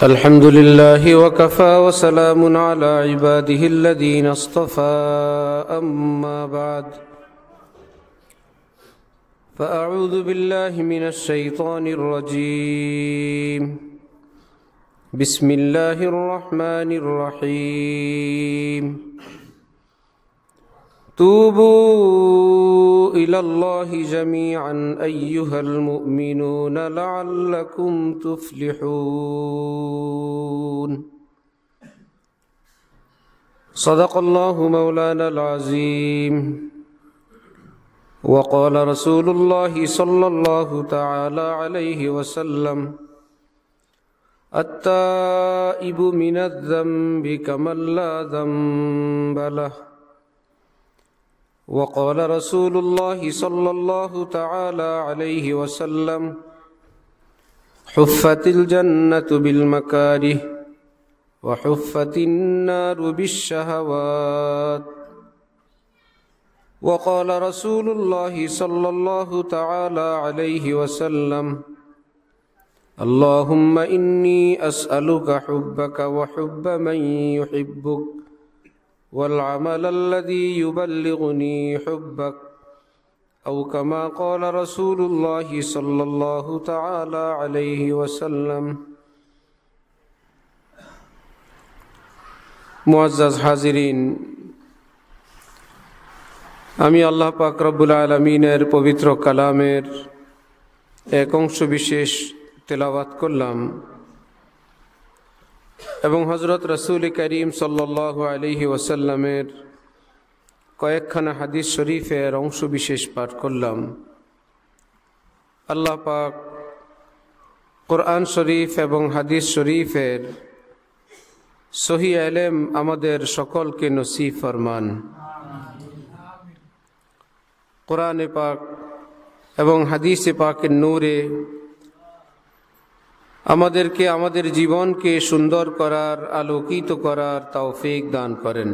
الحمد لله وكفى وسلام على عباده الذين اصطفى أما بعد فأعوذ بالله من الشيطان الرجيم بسم الله الرحمن الرحيم توبوا الى الله جميعا ايها المؤمنون لعلكم تفلحون صدق الله مولانا العظيم وقال رسول الله صلى الله تعالى عليه وسلم التائب من الذنب كمن لا ذنب له وقال رسول الله صلى الله تعالى عليه وسلم حفت الجنة بالمكاره وحفت النار بالشهوات وقال رسول الله صلى الله تعالى عليه وسلم اللهم إني أسألك حبك وحب من يحبك والعمل الذي يبلغني حبك أو كما قال رسول الله صلى الله تعالى عليه وسلم معزز حاضرين আমি আল্লাহ পাক রব্বুল আলমিনের পবিত্র কালামের এক অংশ বিশেষ তেলাবাত করলাম এবং হজরত রসুল করিম সাল্লাহ আলহি ওসাল্লামের কয়েকখানা হাদিস শরীফের অংশ বিশেষ পাঠ করলাম আল্লাহ পাক কোরআন শরীফ এবং হাদিস শরীফের সহি আলেম আমাদের সকলকে নসিব ফরমান কোরআন পাক এবং হাদিস পাকের নূরে আমাদেরকে আমাদের জীবনকে সুন্দর করার আলোকিত করার তৌফিক দান করেন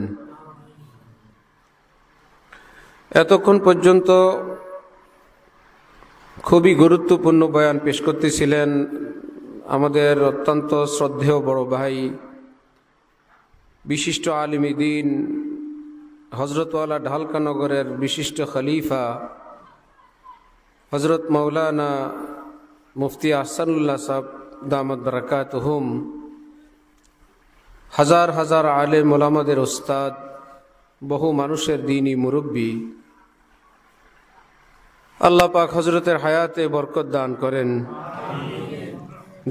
এতক্ষণ পর্যন্ত খুবই গুরুত্বপূর্ণ বয়ান পেশ করতেছিলেন আমাদের অত্যন্ত শ্রদ্ধেয় বড় ভাই বিশিষ্ট দিন হজরতওয়ালা ঢালকানগরের বিশিষ্ট খলিফা হজরত মৌলানা মুফতি আহসানুল্লাহ সাহেব দামত বরকাত হুম হাজার হাজার আলে মোলামাদের ওস্তাদ বহু মানুষের দিনই মুরব্বী আল্লাহ পাক হজরতের হায়াতে বরকত দান করেন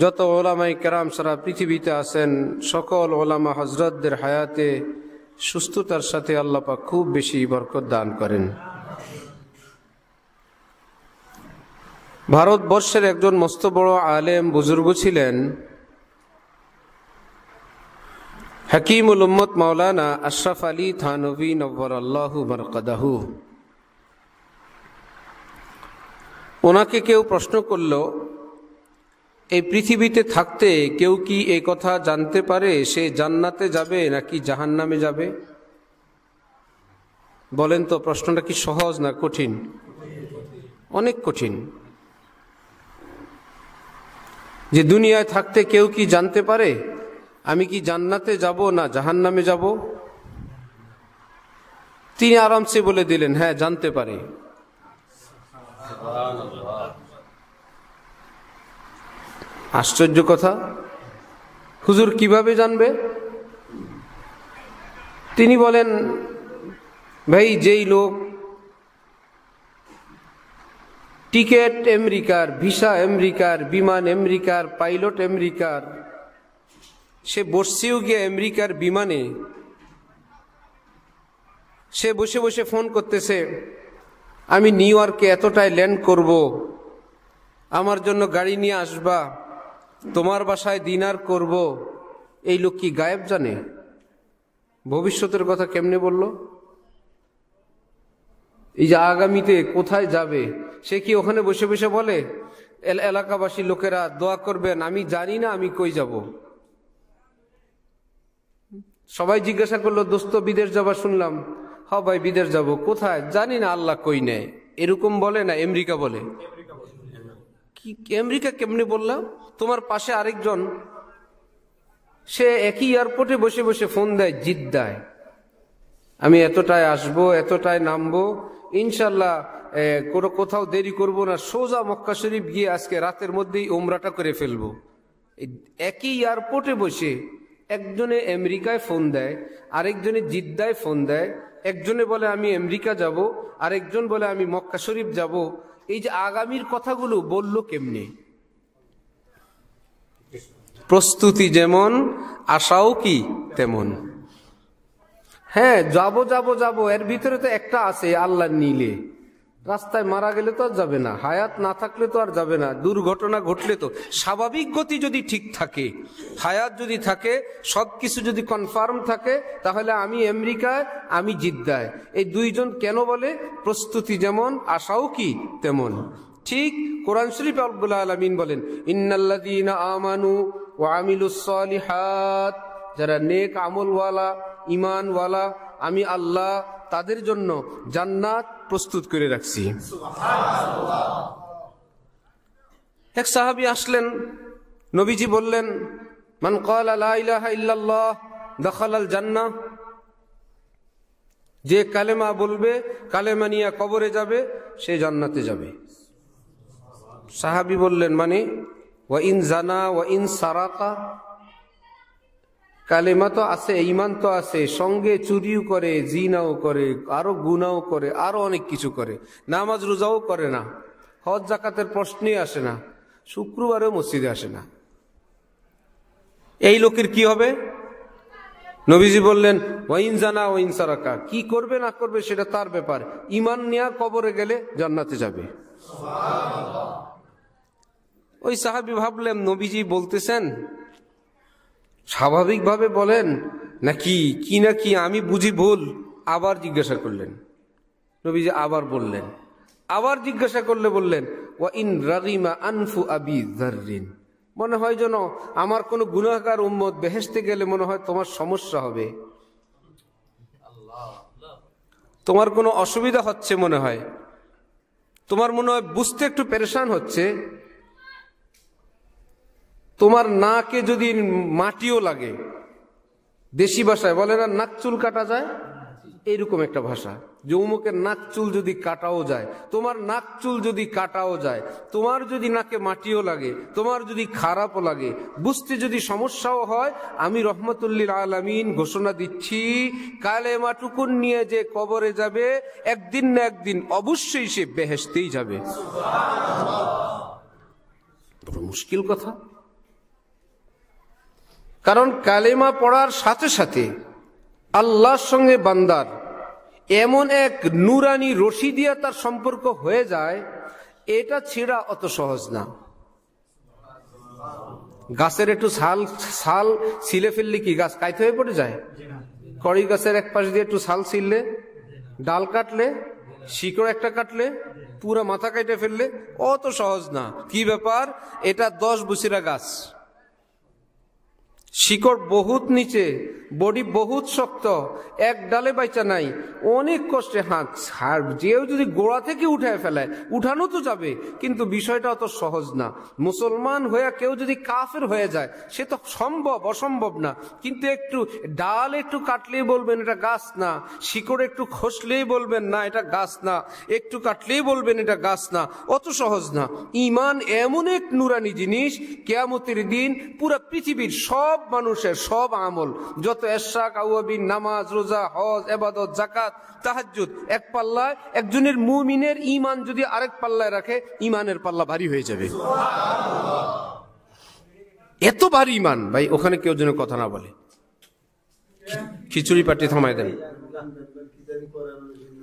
যত ওলামাই কেরাম সারা পৃথিবীতে আছেন সকল ওলামা হজরতদের হায়াতে সুস্থতার সাথে আল্লাপাক খুব বেশি বরকত দান করেন ভারতবর্ষের একজন মস্ত বড় আলেম বুজুর্গ ছিলেন হাকিমুল উম্মত মৌলানা আশরাফ আলী থানবী নব্বর আল্লাহু বরকদাহু ওনাকে কেউ প্রশ্ন করল এই পৃথিবীতে থাকতে কেউ কি এ কথা জানতে পারে সে জান্নাতে যাবে নাকি জাহান্নামে যাবে বলেন তো প্রশ্নটা কি সহজ না কঠিন অনেক কঠিন যে দুনিয়ায় থাকতে কেউ কি জানতে পারে আমি কি জান্নাতে যাব না জাহান নামে যাব তিনি আরামসে বলে দিলেন হ্যাঁ জানতে পারে আশ্চর্য কথা হুজুর কিভাবে জানবে তিনি বলেন ভাই যেই লোক টিকেট আমেরিকার ভিসা আমেরিকার বিমান আমেরিকার পাইলট আমেরিকার সে বসছেও গিয়ে আমেরিকার বিমানে সে বসে বসে ফোন করতেছে আমি নিউ ইয়র্কে এতটায় ল্যান্ড করব আমার জন্য গাড়ি নিয়ে আসবা তোমার বাসায় ডিনার করব এই লোক কি গায়েব জানে ভবিষ্যতের কথা কেমনে বলল এই যে আগামীতে কোথায় যাবে সে কি ওখানে বসে বসে বলে এলাকাবাসী লোকেরা দোয়া করবেন আমি জানি না আমি কই যাব সবাই জিজ্ঞাসা করলো দোস্ত বিদেশ যাবা শুনলাম হ হ্যাঁ ভাই বিদেশ যাব কোথায় জানি না আল্লাহ কই নেয় এরকম বলে না আমেরিকা বলে কি আমেরিকা কেমনি বললাম তোমার পাশে আরেকজন সে একই এয়ারপোর্টে বসে বসে ফোন দেয় জিদ্দায় আমি এতটায় আসবো এতটায় নামবো ইনশাল্লাহ কোনো কোথাও দেরি করব না সোজা মক্কা শরীফ গিয়ে আজকে রাতের মধ্যেই ওমরাটা করে ফেলব একই এয়ারপোর্টে বসে একজনে আমেরিকায় ফোন দেয় আরেকজনে জিদ্দায় ফোন দেয় একজনে বলে আমি আমেরিকা যাব আরেকজন বলে আমি মক্কা শরীফ যাব এই যে আগামীর কথাগুলো বলল কেমনে প্রস্তুতি যেমন আশাও কি তেমন হ্যাঁ যাব যাব যাব এর ভিতরে তো একটা আছে আল্লাহ নীলে রাস্তায় মারা গেলে তো আর যাবে না হায়াত না থাকলে তো আর যাবে না দুর্ঘটনা ঘটলে তো স্বাভাবিক গতি যদি ঠিক থাকে হায়াত যদি থাকে সব কিছু যদি কনফার্ম থাকে তাহলে আমি আমেরিকায় আমি জিদ্দায় এই দুইজন কেন বলে প্রস্তুতি যেমন আশাও কি তেমন ঠিক কোরআন শরীফ আব্বুল আলমিন বলেন ইন্নাল্লাদিন আমানু ও আমিলুসলিহাত যারা নেক আমলওয়ালা ইমানওয়ালা আমি আল্লাহ তাদের জন্য জান্নাত প্রস্তুত করে রাখছি এক সাহাবি আসলেন নবীজি বললেন মান কল আল্লাহ দখল আল জান্না যে কালেমা বলবে কালেমা নিয়া কবরে যাবে সে জান্নাতে যাবে সাহাবি বললেন মানে ওয়া ইন জানা ওয়া ইন সারাকা কালেমা তো আছে ইমান তো আছে সঙ্গে চুরিও করে জিনাও করে আরো গুনাও করে আরো অনেক কিছু করে নামাজ রোজাও করে না হজ জাকাতের প্রশ্নে আসে না শুক্রবারেও মসজিদে আসে না এই লোকের কি হবে নবীজি বললেন ওয়াইন জানা ওয়াইন সারাকা কি করবে না করবে সেটা তার ব্যাপার ইমান নেয়া কবরে গেলে জান্নাতে যাবে ওই সাহাবি ভাবলেন নবীজি বলতেছেন স্বাভাবিকভাবে বলেন নাকি কি নাকি আমি বুঝি ভুল আবার জিজ্ঞাসা করলেন নবীজি আবার বললেন আবার জিজ্ঞাসা করলে বললেন ওয়া ইন রাগিমা আনফু আবি জারিন মনে হয় যেন আমার কোনো গুণাকার উম্মত বেহেসতে গেলে মনে হয় তোমার সমস্যা হবে তোমার কোনো অসুবিধা হচ্ছে মনে হয় তোমার মনে হয় বুঝতে একটু পেরেশান হচ্ছে তোমার নাকে যদি মাটিও লাগে দেশি ভাষায় বলে না নাক চুল কাটা যায় এইরকম একটা ভাষা যে উমুকের নাক চুল যদি কাটাও যায় তোমার নাক চুল যদি কাটাও যায় তোমার যদি নাকে মাটিও লাগে তোমার যদি খারাপও লাগে বুঝতে যদি সমস্যাও হয় আমি রহমতুল্লিল আলমিন ঘোষণা দিচ্ছি কালে মাটুকুন নিয়ে যে কবরে যাবে একদিন না একদিন অবশ্যই সে বেহেসতেই যাবে মুশকিল কথা কারণ কালেমা পড়ার সাথে সাথে আল্লাহর সঙ্গে বান্দার এমন এক নুরানি রশি দিয়া তার সম্পর্ক হয়ে যায় এটা ছিঁড়া অত সহজ না গাছের একটু ছাল ছাল ছিলে ফেললে কি গাছ কাইতে হয়ে পড়ে যায় কড়ি গাছের এক পাশ দিয়ে একটু ছাল ছিললে ডাল কাটলে শিকড় একটা কাটলে পুরা মাথা কাইটে ফেললে অত সহজ না কি ব্যাপার এটা দশ বসিরা গাছ শিকড় বহুত নিচে বডি বহুত শক্ত এক ডালে বাইচা নাই অনেক কষ্টে হাঁক ছাড় যেও যদি গোড়া থেকে উঠায় ফেলায় উঠানো তো যাবে কিন্তু বিষয়টা অত সহজ না মুসলমান হয়ে কেউ যদি কাফের হয়ে যায় সে তো সম্ভব অসম্ভব না কিন্তু একটু ডাল একটু কাটলেই বলবেন এটা গাছ না শিকড় একটু খসলেই বলবেন না এটা গাছ না একটু কাটলেই বলবেন এটা গাছ না অত সহজ না ইমান এমন এক নুরানি জিনিস কেয়ামতির দিন পুরা পৃথিবীর সব মানুষের সব আমল যত এশা কাউবিন নামাজ রোজা হজ এবাদত জাকাত তাহাজুদ এক পাল্লায় একজনের মুমিনের ইমান যদি আরেক পাল্লায় রাখে ইমানের পাল্লা ভারী হয়ে যাবে এত ভারী ইমান ভাই ওখানে কেউ যেন কথা না বলে খিচুড়ি পাটি থামাই দেন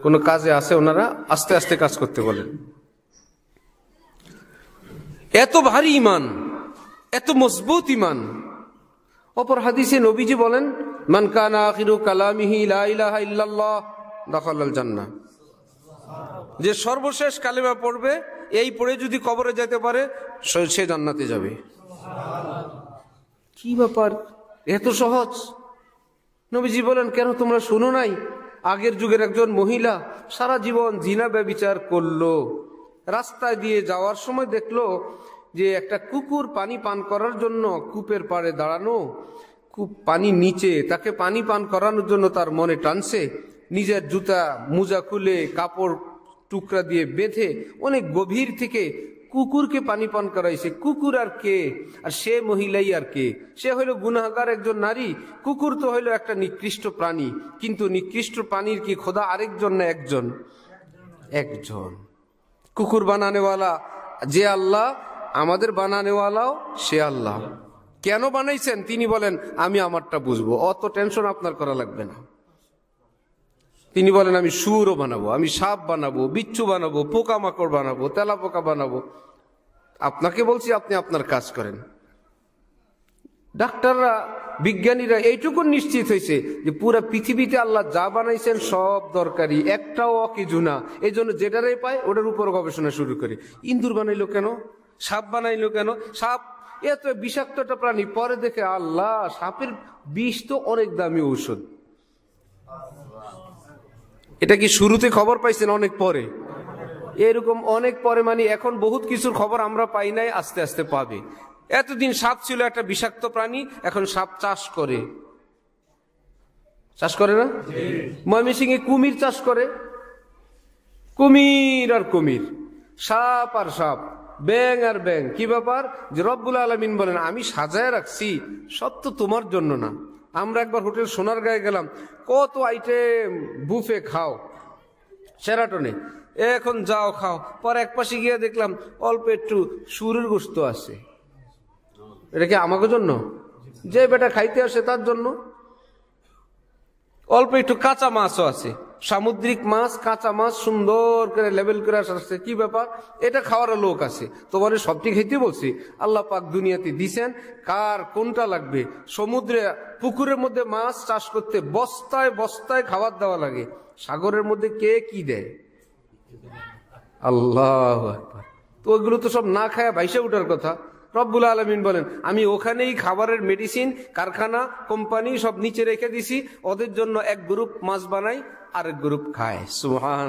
কোনো কাজে আছে ওনারা আস্তে আস্তে কাজ করতে বলেন এত ভারী ইমান এত মজবুত ইমান অপর হাদিসে নবীজি বলেন মানকানা আখিরু কালামিহি লাহ দাখাল জান্না যে সর্বশেষ কালেমা পড়বে এই পড়ে যদি কবরে যেতে পারে সে জান্নাতে যাবে কি ব্যাপার এত সহজ নবীজি বলেন কেন তোমরা শুনো নাই আগের যুগের একজন মহিলা সারা জীবন জিনা ব্যবিচার করলো রাস্তায় দিয়ে যাওয়ার সময় দেখলো যে একটা কুকুর পানি পান করার জন্য কূপের পাড়ে দাঁড়ানো কূপ পানি নিচে তাকে পানি পান করানোর জন্য তার মনে টানছে নিজের জুতা মোজা খুলে কাপড় টুকরা দিয়ে বেঁধে অনেক গভীর থেকে কুকুরকে পানি পান করাইছে কুকুর আর কে আর সে মহিলাই আর কে সে হইল গুনাগার একজন নারী কুকুর তো হইল একটা নিকৃষ্ট প্রাণী কিন্তু নিকৃষ্ট প্রাণীর কি খোদা আরেকজন না একজন একজন কুকুর বানানেওয়ালা যে আল্লাহ আমাদের বানানেওয়ালাও সে আল্লাহ কেন বানাইছেন তিনি বলেন আমি আমারটা বুঝবো অত টেনশন আপনার করা লাগবে না তিনি বলেন আমি সুরও বানাবো আমি সাপ বানাবো বিচ্ছু বানাবো পোকামাকড় বানাবো তেলা পোকা বানাবো আপনাকে বলছি আপনি আপনার কাজ করেন ডাক্তাররা বিজ্ঞানীরা এইটুকু নিশ্চিত হয়েছে যে পুরো পৃথিবীতে আল্লাহ যা বানাইছেন সব দরকারি একটাও অকিজু না এই জন্য যেটারে পায় ওটার উপর গবেষণা শুরু করে ইন্দুর বানাইলো কেন সাপ বানাইলো কেন সাপ এত বিষাক্ত একটা প্রাণী পরে দেখে আল্লাহ সাপের বিষ তো অনেক দামি ঔষধ এটা কি শুরুতে খবর পাইছেন অনেক পরে এরকম অনেক পরে মানে এখন বহুত কিছুর খবর আমরা পাই নাই আস্তে আস্তে পাবে এতদিন সাপ ছিল একটা বিষাক্ত প্রাণী এখন সাপ চাষ করে চাষ করে না এ কুমির চাষ করে কুমির আর কুমির সাপ আর সাপ ব্যাং আর ব্যাং কি ব্যাপার যে রব্বুল আলমিন বলেন আমি সাজায় রাখছি সব তো তোমার জন্য না আমরা একবার হোটেল সোনার গায়ে গেলাম কত আইটেম বুফে খাও সেরাটনে এখন যাও খাও পর এক পাশে গিয়ে দেখলাম অল্প একটু সুরের গোস্ত আছে এটা কি আমাকে জন্য যে বেটা খাইতে আসে তার জন্য অল্প একটু কাঁচা মাছও আছে সামুদ্রিক মাছ কাঁচা মাছ সুন্দর করে লেবেল করে আসছে কি ব্যাপার এটা খাওয়ার লোক আছে তোমার সবটি খেতে বলছি আল্লাহ পাক দুনিয়াতে দিছেন কার কোনটা লাগবে সমুদ্রে পুকুরের মধ্যে মাছ চাষ করতে বস্তায় বস্তায় খাবার দেওয়া লাগে সাগরের মধ্যে কে কি দেয় আল্লাহ তো ওইগুলো তো সব না খায় ভাইসে উঠার কথা রব্বুল আলমিন বলেন আমি ওখানেই খাবারের মেডিসিন কারখানা কোম্পানি সব নিচে রেখে দিছি ওদের জন্য এক গ্রুপ মাছ বানাই আরেক গ্রুপ খায় সুহান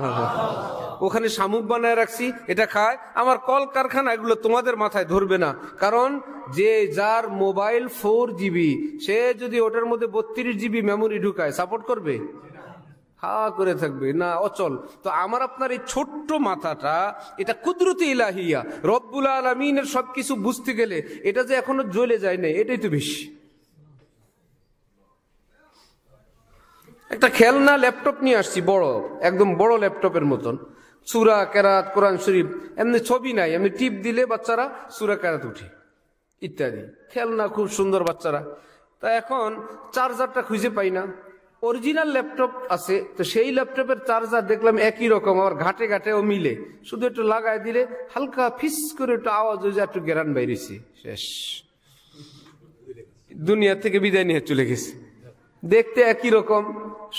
ওখানে শামুক বানায় রাখছি এটা খায় আমার কল কারখানা এগুলো তোমাদের মাথায় ধরবে না কারণ যে যার মোবাইল ফোর জিবি সে যদি ওটার মধ্যে বত্রিশ জিবি মেমোরি ঢুকায় সাপোর্ট করবে হা করে থাকবে না অচল তো আমার আপনার এই ছোট্ট মাথাটা এটা কুদরতি ইলাহিয়া রব্বুল আলমিনের সব কিছু বুঝতে গেলে এটা যে এখনো জ্বলে যায় না এটাই তো বেশি একটা খেলনা ল্যাপটপ নিয়ে আসছি বড় একদম বড় ল্যাপটপের মতন সুরা কেরাত কোরআন শরীফ এমনি ছবি নাই এমনি টিপ দিলে বাচ্চারা সুরা কেরাত উঠে ইত্যাদি খেলনা খুব সুন্দর বাচ্চারা তা এখন চার্জারটা খুঁজে পাই না অরিজিনাল ল্যাপটপ আছে তো সেই ল্যাপটপের চার্জার দেখলাম একই রকম আবার ঘাটে ঘাটেও মিলে শুধু একটু লাগাই দিলে হালকা ফিস করে একটু আওয়াজ হয়ে যায় একটু গেরান বাইরেছি শেষ দুনিয়া থেকে বিদায় নিয়ে চলে গেছে দেখতে একই রকম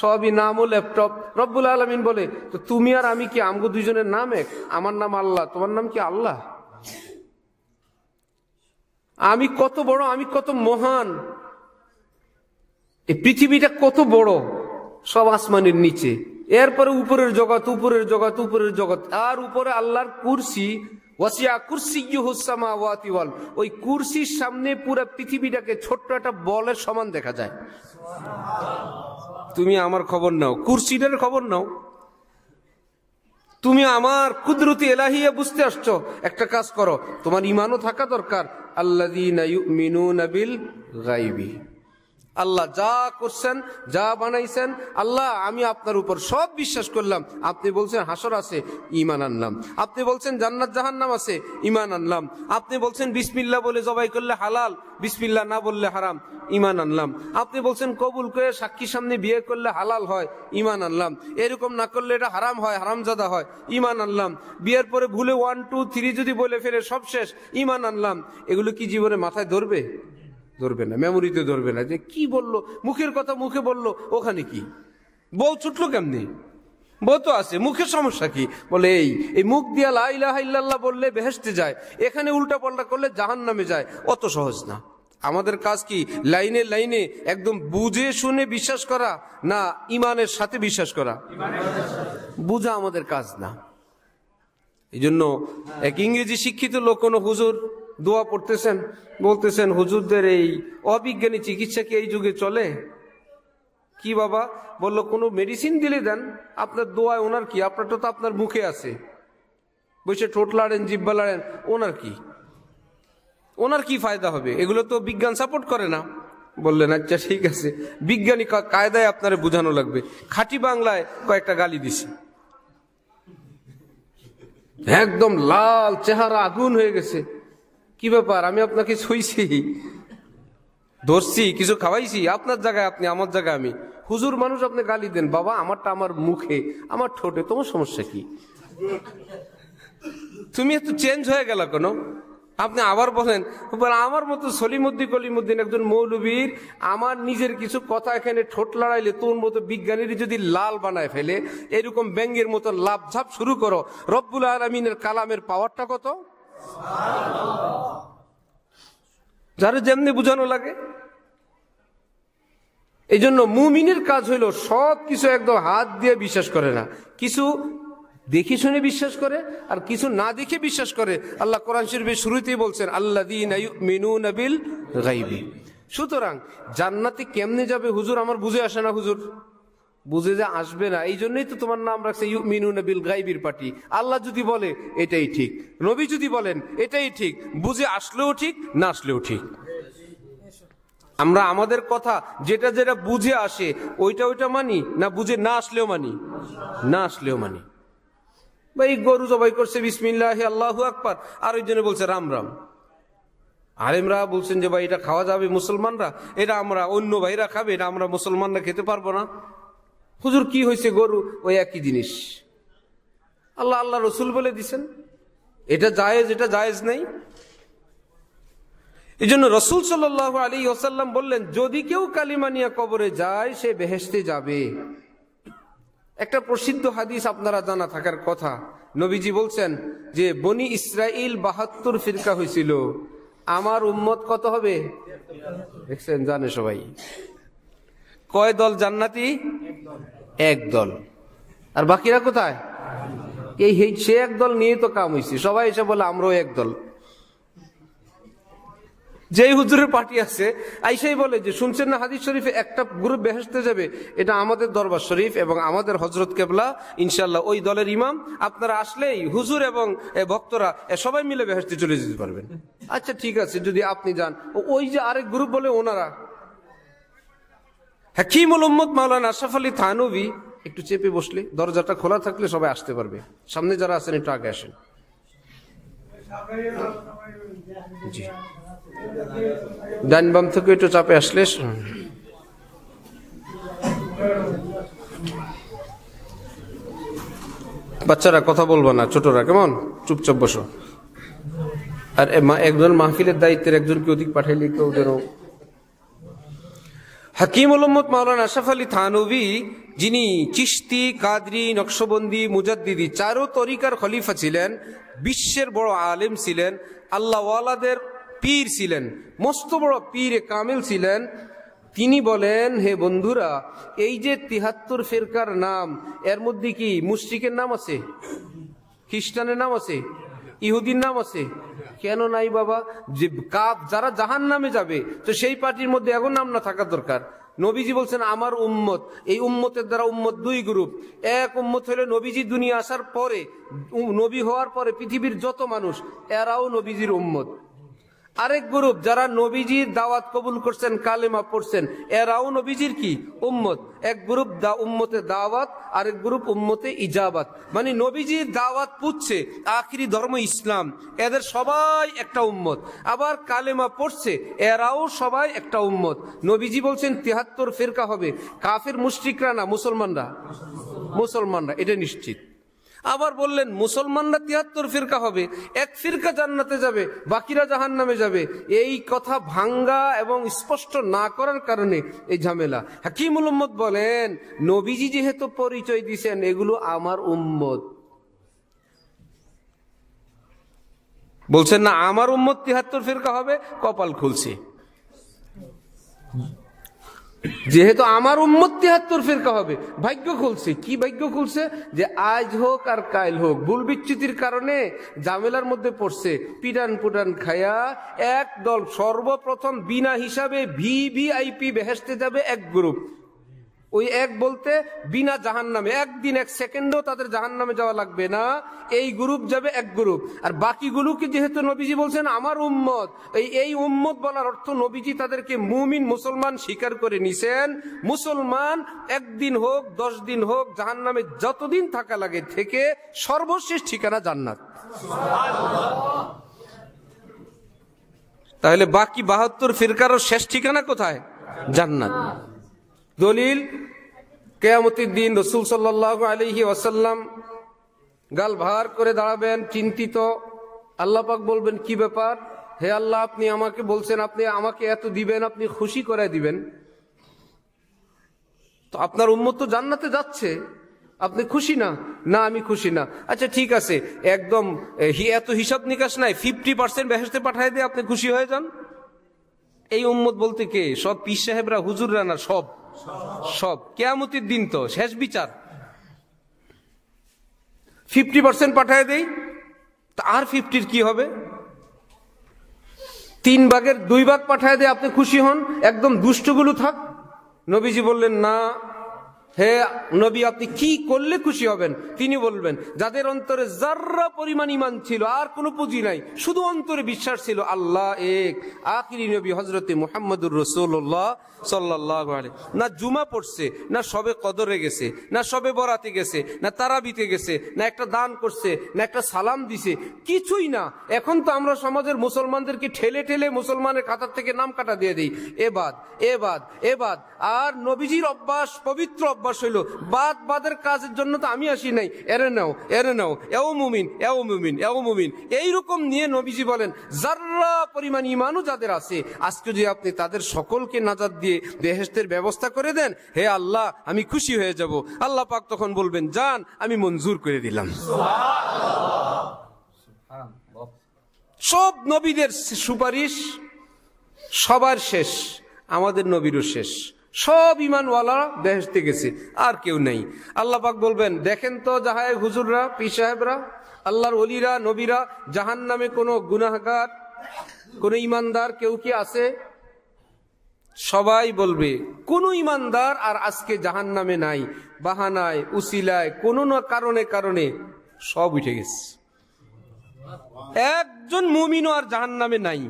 সবই নাম ও ল্যাপটপ রব্বুল আলমিন বলে তো তুমি আর আমি কি আমগো দুজনের নাম এক আমার নাম আল্লাহ তোমার নাম কি আল্লাহ আমি কত বড় আমি কত মহান এই পৃথিবীটা কত বড় সব আসমানের নিচে এরপরে উপরের জগৎ উপরের জগৎ উপরের জগৎ আর উপরে আল্লাহর কুরসি ওয়াসিয়া কুরসি ওয়াতিওয়াল ওই কুরসির সামনে পুরো পৃথিবীটাকে ছোট্ট একটা বলের সমান দেখা যায় তুমি আমার খবর নাও কুরসিটার খবর নাও তুমি আমার কুদরতি এলাহিয়া বুঝতে আসছো একটা কাজ করো তোমার ইমানও থাকা দরকার আল্লাহ নাবিল গাইবি আল্লাহ যা করছেন যা বানাইছেন আল্লাহ আমি আপনার উপর সব বিশ্বাস করলাম আপনি বলছেন হাসর আছে ইমান আনলাম আপনি বলছেন জান্নাত জাহান্নাম আছে ইমান আনলাম আপনি বলছেন বিসমিল্লা বলে জবাই করলে হালাল বিসমিল্লা না বললে হারাম ইমান আনলাম আপনি বলছেন কবুল করে সাক্ষীর সামনে বিয়ে করলে হালাল হয় ইমান আনলাম এরকম না করলে এটা হারাম হয় হারামজাদা হয় ইমান আনলাম বিয়ের পরে ভুলে ওয়ান টু থ্রি যদি বলে ফেলে সব শেষ ইমান আনলাম এগুলো কি জীবনে মাথায় ধরবে ধরবে না মেমোরিতে ধরবে না যে কি বললো মুখের কথা মুখে বলল ওখানে কি বউ ছুটলো কেমনি বউ তো আছে মুখের সমস্যা কি বলে এই এই মুখ দিয়া লাইলাহাল্লাহ বললে বেহেস্তে যায় এখানে উল্টা পাল্টা করলে জাহান নামে যায় অত সহজ না আমাদের কাজ কি লাইনে লাইনে একদম বুঝে শুনে বিশ্বাস করা না ইমানের সাথে বিশ্বাস করা বুঝা আমাদের কাজ না এই জন্য এক ইংরেজি শিক্ষিত লোক কোনো হুজুর দোয়া পড়তেছেন বলতেছেন হুজুরদের এই অবিজ্ঞানী চিকিৎসা কি এই যুগে চলে কি বাবা বলল কোনো মেডিসিন দিলে দেন আপনার দোয়ায় ওনার কি আপনারটা তো আপনার মুখে আছে বসে ঠোঁট লাড়েন জিব্বা লাড়েন ওনার কি ওনার কি ফায়দা হবে এগুলো তো বিজ্ঞান সাপোর্ট করে না বললেন আচ্ছা ঠিক আছে বিজ্ঞানী কায়দায় আপনারা বোঝানো লাগবে খাঁটি বাংলায় কয়েকটা গালি দিছে একদম লাল চেহারা আগুন হয়ে গেছে কি ব্যাপার আমি আপনাকে ছুঁইছি ধরছি কিছু খাওয়াইছি আপনার জায়গায় আপনি আমার জায়গায় আমি হুজুর মানুষ আপনি গালি দেন বাবা আমারটা আমার মুখে আমার ঠোঁটে তোমার সমস্যা কি তুমি একটু চেঞ্জ হয়ে গেল কেন আপনি আবার বলেন আমার মতো সলিমুদ্দিন কলিমুদ্দিন একজন মৌলবীর আমার নিজের কিছু কথা এখানে ঠোঁট লড়াইলে তোর মতো বিজ্ঞানীর যদি লাল বানায় ফেলে এরকম ব্যাঙ্গের মতো ঝাপ শুরু করো রব্বুল আলমিনের কালামের পাওয়ারটা কত যারা যেমনি বুঝানো লাগে এই জন্য মুমিনের কাজ হইল সব কিছু একদম হাত দিয়ে বিশ্বাস করে না কিছু দেখি শুনে বিশ্বাস করে আর কিছু না দেখে বিশ্বাস করে আল্লাহ কোরআন শরীফের শুরুতেই বলছেন আল্লাহ নাবিল গাইবি সুতরাং জান্নাতে কেমনে যাবে হুজুর আমার বুঝে আসে না হুজুর বুঝে যে আসবে না এই জন্যই তো তোমার নাম রাখছে নবিল গাইবির পার্টি আল্লাহ যদি বলে এটাই ঠিক নবী যদি বলেন এটাই ঠিক বুঝে আসলেও ঠিক না আসলেও ঠিক আমরা আমাদের কথা যেটা যেটা বুঝে আসে ওইটা ওইটা মানি না বুঝে না আসলেও মানি না আসলেও মানি বা এই গরু জবাই করছে বিসমিল্লাহ আল্লাহ আকবর আর ওই জন্য বলছে রাম রাম আরেমরা বলছেন যে ভাই এটা খাওয়া যাবে মুসলমানরা এটা আমরা অন্য ভাইরা খাবে এটা আমরা মুসলমানরা খেতে পারবো না হুজুর কি হয়েছে গরু ওই একই জিনিস আল্লাহ আল্লাহ রসুল বলে দিছেন এটা জায়েজ এটা জায়েজ নেই এই জন্য রসুল সাল আলী ওসাল্লাম বললেন যদি কেউ কালিমানিয়া কবরে যায় সে বেহেসতে যাবে একটা প্রসিদ্ধ হাদিস আপনারা জানা থাকার কথা নবীজি বলছেন যে বনি ইসরাইল বাহাত্তর ফিরকা হয়েছিল আমার উম্মত কত হবে দেখছেন জানে সবাই কয় দল জান্নাতি এক দল আর বাকিরা কোথায় এই সে এক দল নিয়ে তো কাম হয়েছে সবাই এসে বলে আমরাও এক দল যেই হুজুরের পার্টি আছে আইসাই বলে যে শুনছেন না হাদিস শরীফে একটা গ্রুপ বেহেসতে যাবে এটা আমাদের দরবার শরীফ এবং আমাদের হজরত কেবলা ইনশাল্লাহ ওই দলের ইমাম আপনারা আসলেই হুজুর এবং ভক্তরা সবাই মিলে বেহেসতে চলে যেতে পারবেন আচ্ছা ঠিক আছে যদি আপনি যান ওই যে আরেক গ্রুপ বলে ওনারা হাকিমুল উম্মদ মাওলানা আশরাফ আলী থানবি একটু চেপে বসলে দরজাটা খোলা থাকলে সবাই আসতে পারবে সামনে যারা আছেন একটু আগে আসেন জি ডান বাম থেকে একটু চাপে আসলে বাচ্চারা কথা বলবো না ছোটরা কেমন চুপচাপ বসো আর একজন মাহফিলের দায়িত্বের একজনকে অধিক পাঠাইলে কেউ যেন হাকিম উলম্মদ মাওলানা আশাফ আলী থানবি যিনি চিস্তি কাদরি নকশবন্দি মুজাদ্দিদি চারো তরিকার খলিফা ছিলেন বিশ্বের বড় আলেম ছিলেন আল্লাহওয়ালাদের পীর ছিলেন মস্ত বড় পীর এ কামিল ছিলেন তিনি বলেন হে বন্ধুরা এই যে তিহাত্তর ফেরকার নাম এর মধ্যে কি মুশ্রিকের নাম আছে খ্রিস্টানের নাম আছে ইহুদির নাম আছে কেন নাই বাবা যে কাপ যারা জাহান নামে যাবে তো সেই পার্টির মধ্যে এখন নাম না থাকা দরকার নবীজি বলছেন আমার উম্মত এই উম্মতের দ্বারা উম্মত দুই গ্রুপ এক উম্মত হলে নবীজি দুনিয়া আসার পরে নবী হওয়ার পরে পৃথিবীর যত মানুষ এরাও নবীজির উম্মত আরেক গ্রুপ যারা নবীজির দাওয়াত কবুল করছেন কালেমা পড়ছেন এরাও নবীজির কি উম্মত এক গ্রুপ দা উম্মতে দাওয়াত আরেক গ্রুপ উম্মতে ইজাবাত মানে নবীজির দাওয়াত পুচ্ছে আখিরি ধর্ম ইসলাম এদের সবাই একটা উম্মত আবার কালেমা পড়ছে এরাও সবাই একটা উম্মত নবীজি বলছেন তিহাত্তর ফেরকা হবে কাফের মুশ্রিকরা না মুসলমানরা মুসলমানরা এটা নিশ্চিত আবার বললেন মুসলমানরা তিয়াত্তর ফিরকা হবে এক ফিরকা জান্নাতে যাবে বাকিরা জাহান নামে যাবে এই কথা ভাঙ্গা এবং স্পষ্ট না করার কারণে এই ঝামেলা হাকিম উম্মদ বলেন নবীজি যেহেতু পরিচয় দিছেন এগুলো আমার উম্মত বলছেন না আমার উম্মত তিয়াত্তর ফিরকা হবে কপাল খুলছে যেহেতু আমার উম্মত তিয়াত্তর ফেরকা হবে ভাগ্য খুলছে কি ভাগ্য খুলছে যে আজ হোক আর কাল হোক ভুল বিচ্যুতির কারণে জামেলার মধ্যে পড়ছে পিটান পুটান খায়া এক দল সর্বপ্রথম বিনা হিসাবে ভি ভি আইপি বেহেসতে যাবে এক গ্রুপ ওই এক বলতে বিনা জাহান নামে একদিন এক সেকেন্ডও তাদের জাহান নামে যাওয়া লাগবে না এই গ্রুপ যাবে এক গ্রুপ আর বাকিগুলোকে যেহেতু নবীজি বলছেন আমার উম্মত এই এই উম্মত বলার অর্থ নবীজি তাদেরকে মুমিন মুসলমান স্বীকার করে নিছেন মুসলমান একদিন হোক দশ দিন হোক জাহান নামে যতদিন থাকা লাগে থেকে সর্বশেষ ঠিকানা জান্নাত তাহলে বাকি বাহাত্তর ফিরকারও শেষ ঠিকানা কোথায় জান্নাত দলিল কেয়ামতির দিন রসুল সাল্লাহ আলহি ওয়াসাল্লাম গাল ভার করে দাঁড়াবেন চিন্তিত আল্লাপাক বলবেন কি ব্যাপার হে আল্লাহ আপনি আমাকে বলছেন আপনি আমাকে এত দিবেন আপনি খুশি করে দিবেন তো আপনার উন্মত তো জান্নাতে যাচ্ছে আপনি খুশি না না আমি খুশি না আচ্ছা ঠিক আছে একদম এত হিসাব নিকাশ নাই ফিফটি পার্সেন্ট বেহেসতে পাঠাই দিয়ে আপনি খুশি হয়ে যান এই উম্মত বলতে কে সব পীর সাহেবরা হুজুররা না সব সব কেয়ামতির দিন তো শেষ বিচার ফিফটি পার্সেন্ট পাঠাই দেই আর ফিফটির কি হবে তিন ভাগের দুই ভাগ পাঠায় দেয় আপনি খুশি হন একদম দুষ্টগুলো থাক নবীজি বললেন না হে নবী আপনি কি করলে খুশি হবেন তিনি বলবেন যাদের অন্তরে জার্রা পরিমাণ ইমান ছিল আর কোনো পুঁজি নাই শুধু অন্তরে বিশ্বাস ছিল আল্লাহ এক আখিরি নবী হজরত মোহাম্মদুর রসুল্লাহ সাল্লাহ না জুমা পড়ছে না সবে কদরে গেছে না সবে বরাতে গেছে না তারাবিতে গেছে না একটা দান করছে না একটা সালাম দিছে কিছুই না এখন তো আমরা সমাজের মুসলমানদেরকে ঠেলে ঠেলে মুসলমানের খাতার থেকে নাম কাটা দিয়ে দিই এবাদ এবাদ এবাদ আর নবীজির অভ্যাস পবিত্র অভ্যাস অভ্যাস হইল বাদ বাদের কাজের জন্য তো আমি আসি নাই এরে নাও এরে নাও এও মুমিন এও মুমিন এও মুমিন এইরকম নিয়ে নবীজি বলেন যার্রা পরিমাণ ইমানও যাদের আছে আজকে যদি আপনি তাদের সকলকে নাজাদ দিয়ে বেহেস্তের ব্যবস্থা করে দেন হে আল্লাহ আমি খুশি হয়ে যাব আল্লাহ পাক তখন বলবেন যান আমি মঞ্জুর করে দিলাম সব নবীদের সুপারিশ সবার শেষ আমাদের নবীরও শেষ সব ইমানওয়ালা বেহেস্তে গেছে আর কেউ নেই আল্লাপাক বলবেন দেখেন তো জাহায় হুজুররা পি সাহেবরা আল্লাহর অলিরা নবীরা জাহান নামে কোনো গুনাহগার কোন ইমানদার কেউ কি আছে সবাই বলবে কোন ইমানদার আর আজকে জাহান নামে নাই বাহানায় উসিলায় কোনো না কারণে কারণে সব উঠে গেছে একজন মুমিনও আর জাহান নামে নাই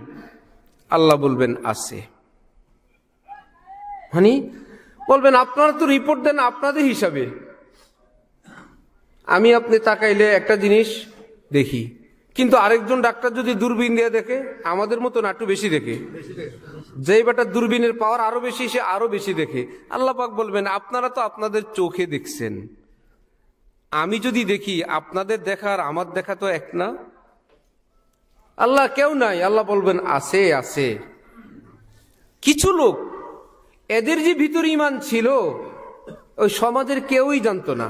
আল্লাহ বলবেন আছে হানি বলবেন আপনারা তো রিপোর্ট দেন আপনাদের হিসাবে আমি আপনি তাকাইলে একটা জিনিস দেখি কিন্তু আরেকজন ডাক্তার যদি দূরবীন দিয়ে দেখে আমাদের মতো একটু বেশি দেখে যেই বেটা দূরবীনের পাওয়ার আরো বেশি সে আরো বেশি দেখে আল্লাহ পাক বলবেন আপনারা তো আপনাদের চোখে দেখছেন আমি যদি দেখি আপনাদের দেখা আর আমার দেখা তো এক না আল্লাহ কেউ নাই আল্লাহ বলবেন আছে আছে কিছু লোক এদের যে ভিতরে ইমান ছিল ওই সমাজের কেউই জানত না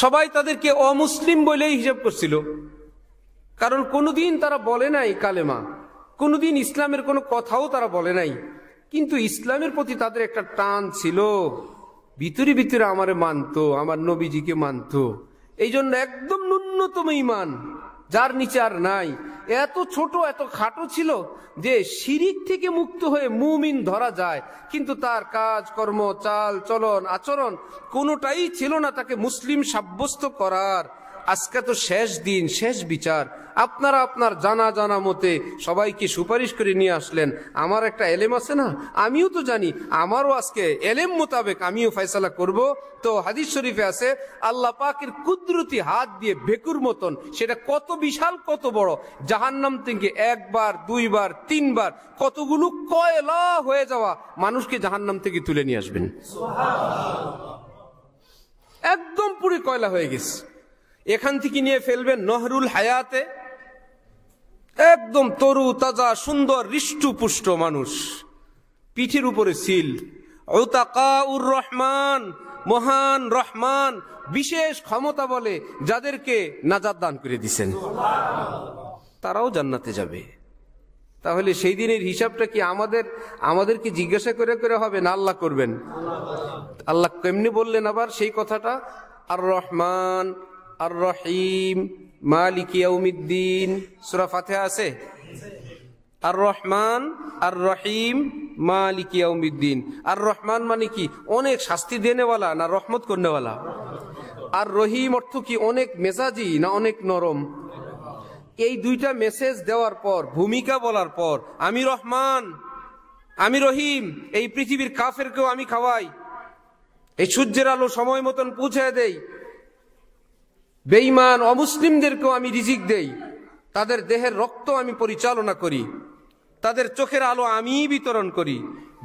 সবাই তাদেরকে অমুসলিম বলেই হিসাব করছিল কারণ কোনোদিন তারা বলে নাই কালেমা কোনোদিন ইসলামের কোনো কথাও তারা বলে নাই কিন্তু ইসলামের প্রতি তাদের একটা টান ছিল ভিতরে ভিতরে আমারে মানত আমার নবীজিকে মানত এই জন্য একদম ন্যূনতম ইমান যার নিচে আর নাই এত ছোট এত খাটো ছিল যে শিরিক থেকে মুক্ত হয়ে মুমিন ধরা যায় কিন্তু তার কাজ কর্ম চাল চলন আচরণ কোনোটাই ছিল না তাকে মুসলিম সাব্যস্ত করার আজকে তো শেষ দিন শেষ বিচার আপনারা আপনার জানা জানা মতে সবাইকে সুপারিশ করে নিয়ে আসলেন আমার একটা এলেম আছে না আমিও তো জানি আমারও আজকে এলেম মোতাবেক আমিও ফয়সালা করব তো হাদিস শরীফে আছে আল্লাহ পাকের কুদরতি হাত দিয়ে ভেকুর মতন সেটা কত বিশাল কত বড় জাহান্নাম থেকে একবার দুইবার তিনবার কতগুলো কয়লা হয়ে যাওয়া মানুষকে জাহান্নাম থেকে তুলে নিয়ে আসবেন একদম পুরি কয়লা হয়ে গেছে এখান থেকে নিয়ে ফেলবেন নহরুল হায়াতে একদম তরু তাজা সুন্দর হৃষ্টপুষ্ট মানুষ পিঠের উপরে সিল ওতাকাউর রহমান মহান রহমান বিশেষ ক্ষমতা বলে যাদেরকে নাজাদ দান করে দিছেন তারাও জান্নাতে যাবে তাহলে সেই দিনের হিসাবটা কি আমাদের আমাদেরকে জিজ্ঞাসা করে করে হবে না আল্লাহ করবেন আল্লাহ কেমনি বললেন আবার সেই কথাটা আর রহমান আর রহিম মালিক ইয়াউমিদ্দিন সূরা ফাতিহা আছে আর রহমান আর রহিম মালিক ইয়াউমিদ্দিন আর রহমান মানে কি অনেক শাস্তি দেনেওয়ালা না রহমত করনেওয়ালা আর রহিম অর্থ কি অনেক মেজাজি না অনেক নরম এই দুইটা মেসেজ দেওয়ার পর ভূমিকা বলার পর আমি রহমান আমি রহিম এই পৃথিবীর কাফেরকেও আমি খাওয়াই এই সূর্যের আলো সময় মতন পৌঁছে দেয় বেঈমান অমুসলিমদেরকেও আমি রিজিক দেই তাদের দেহের রক্ত আমি পরিচালনা করি তাদের চোখের আলো আমি বিতরণ করি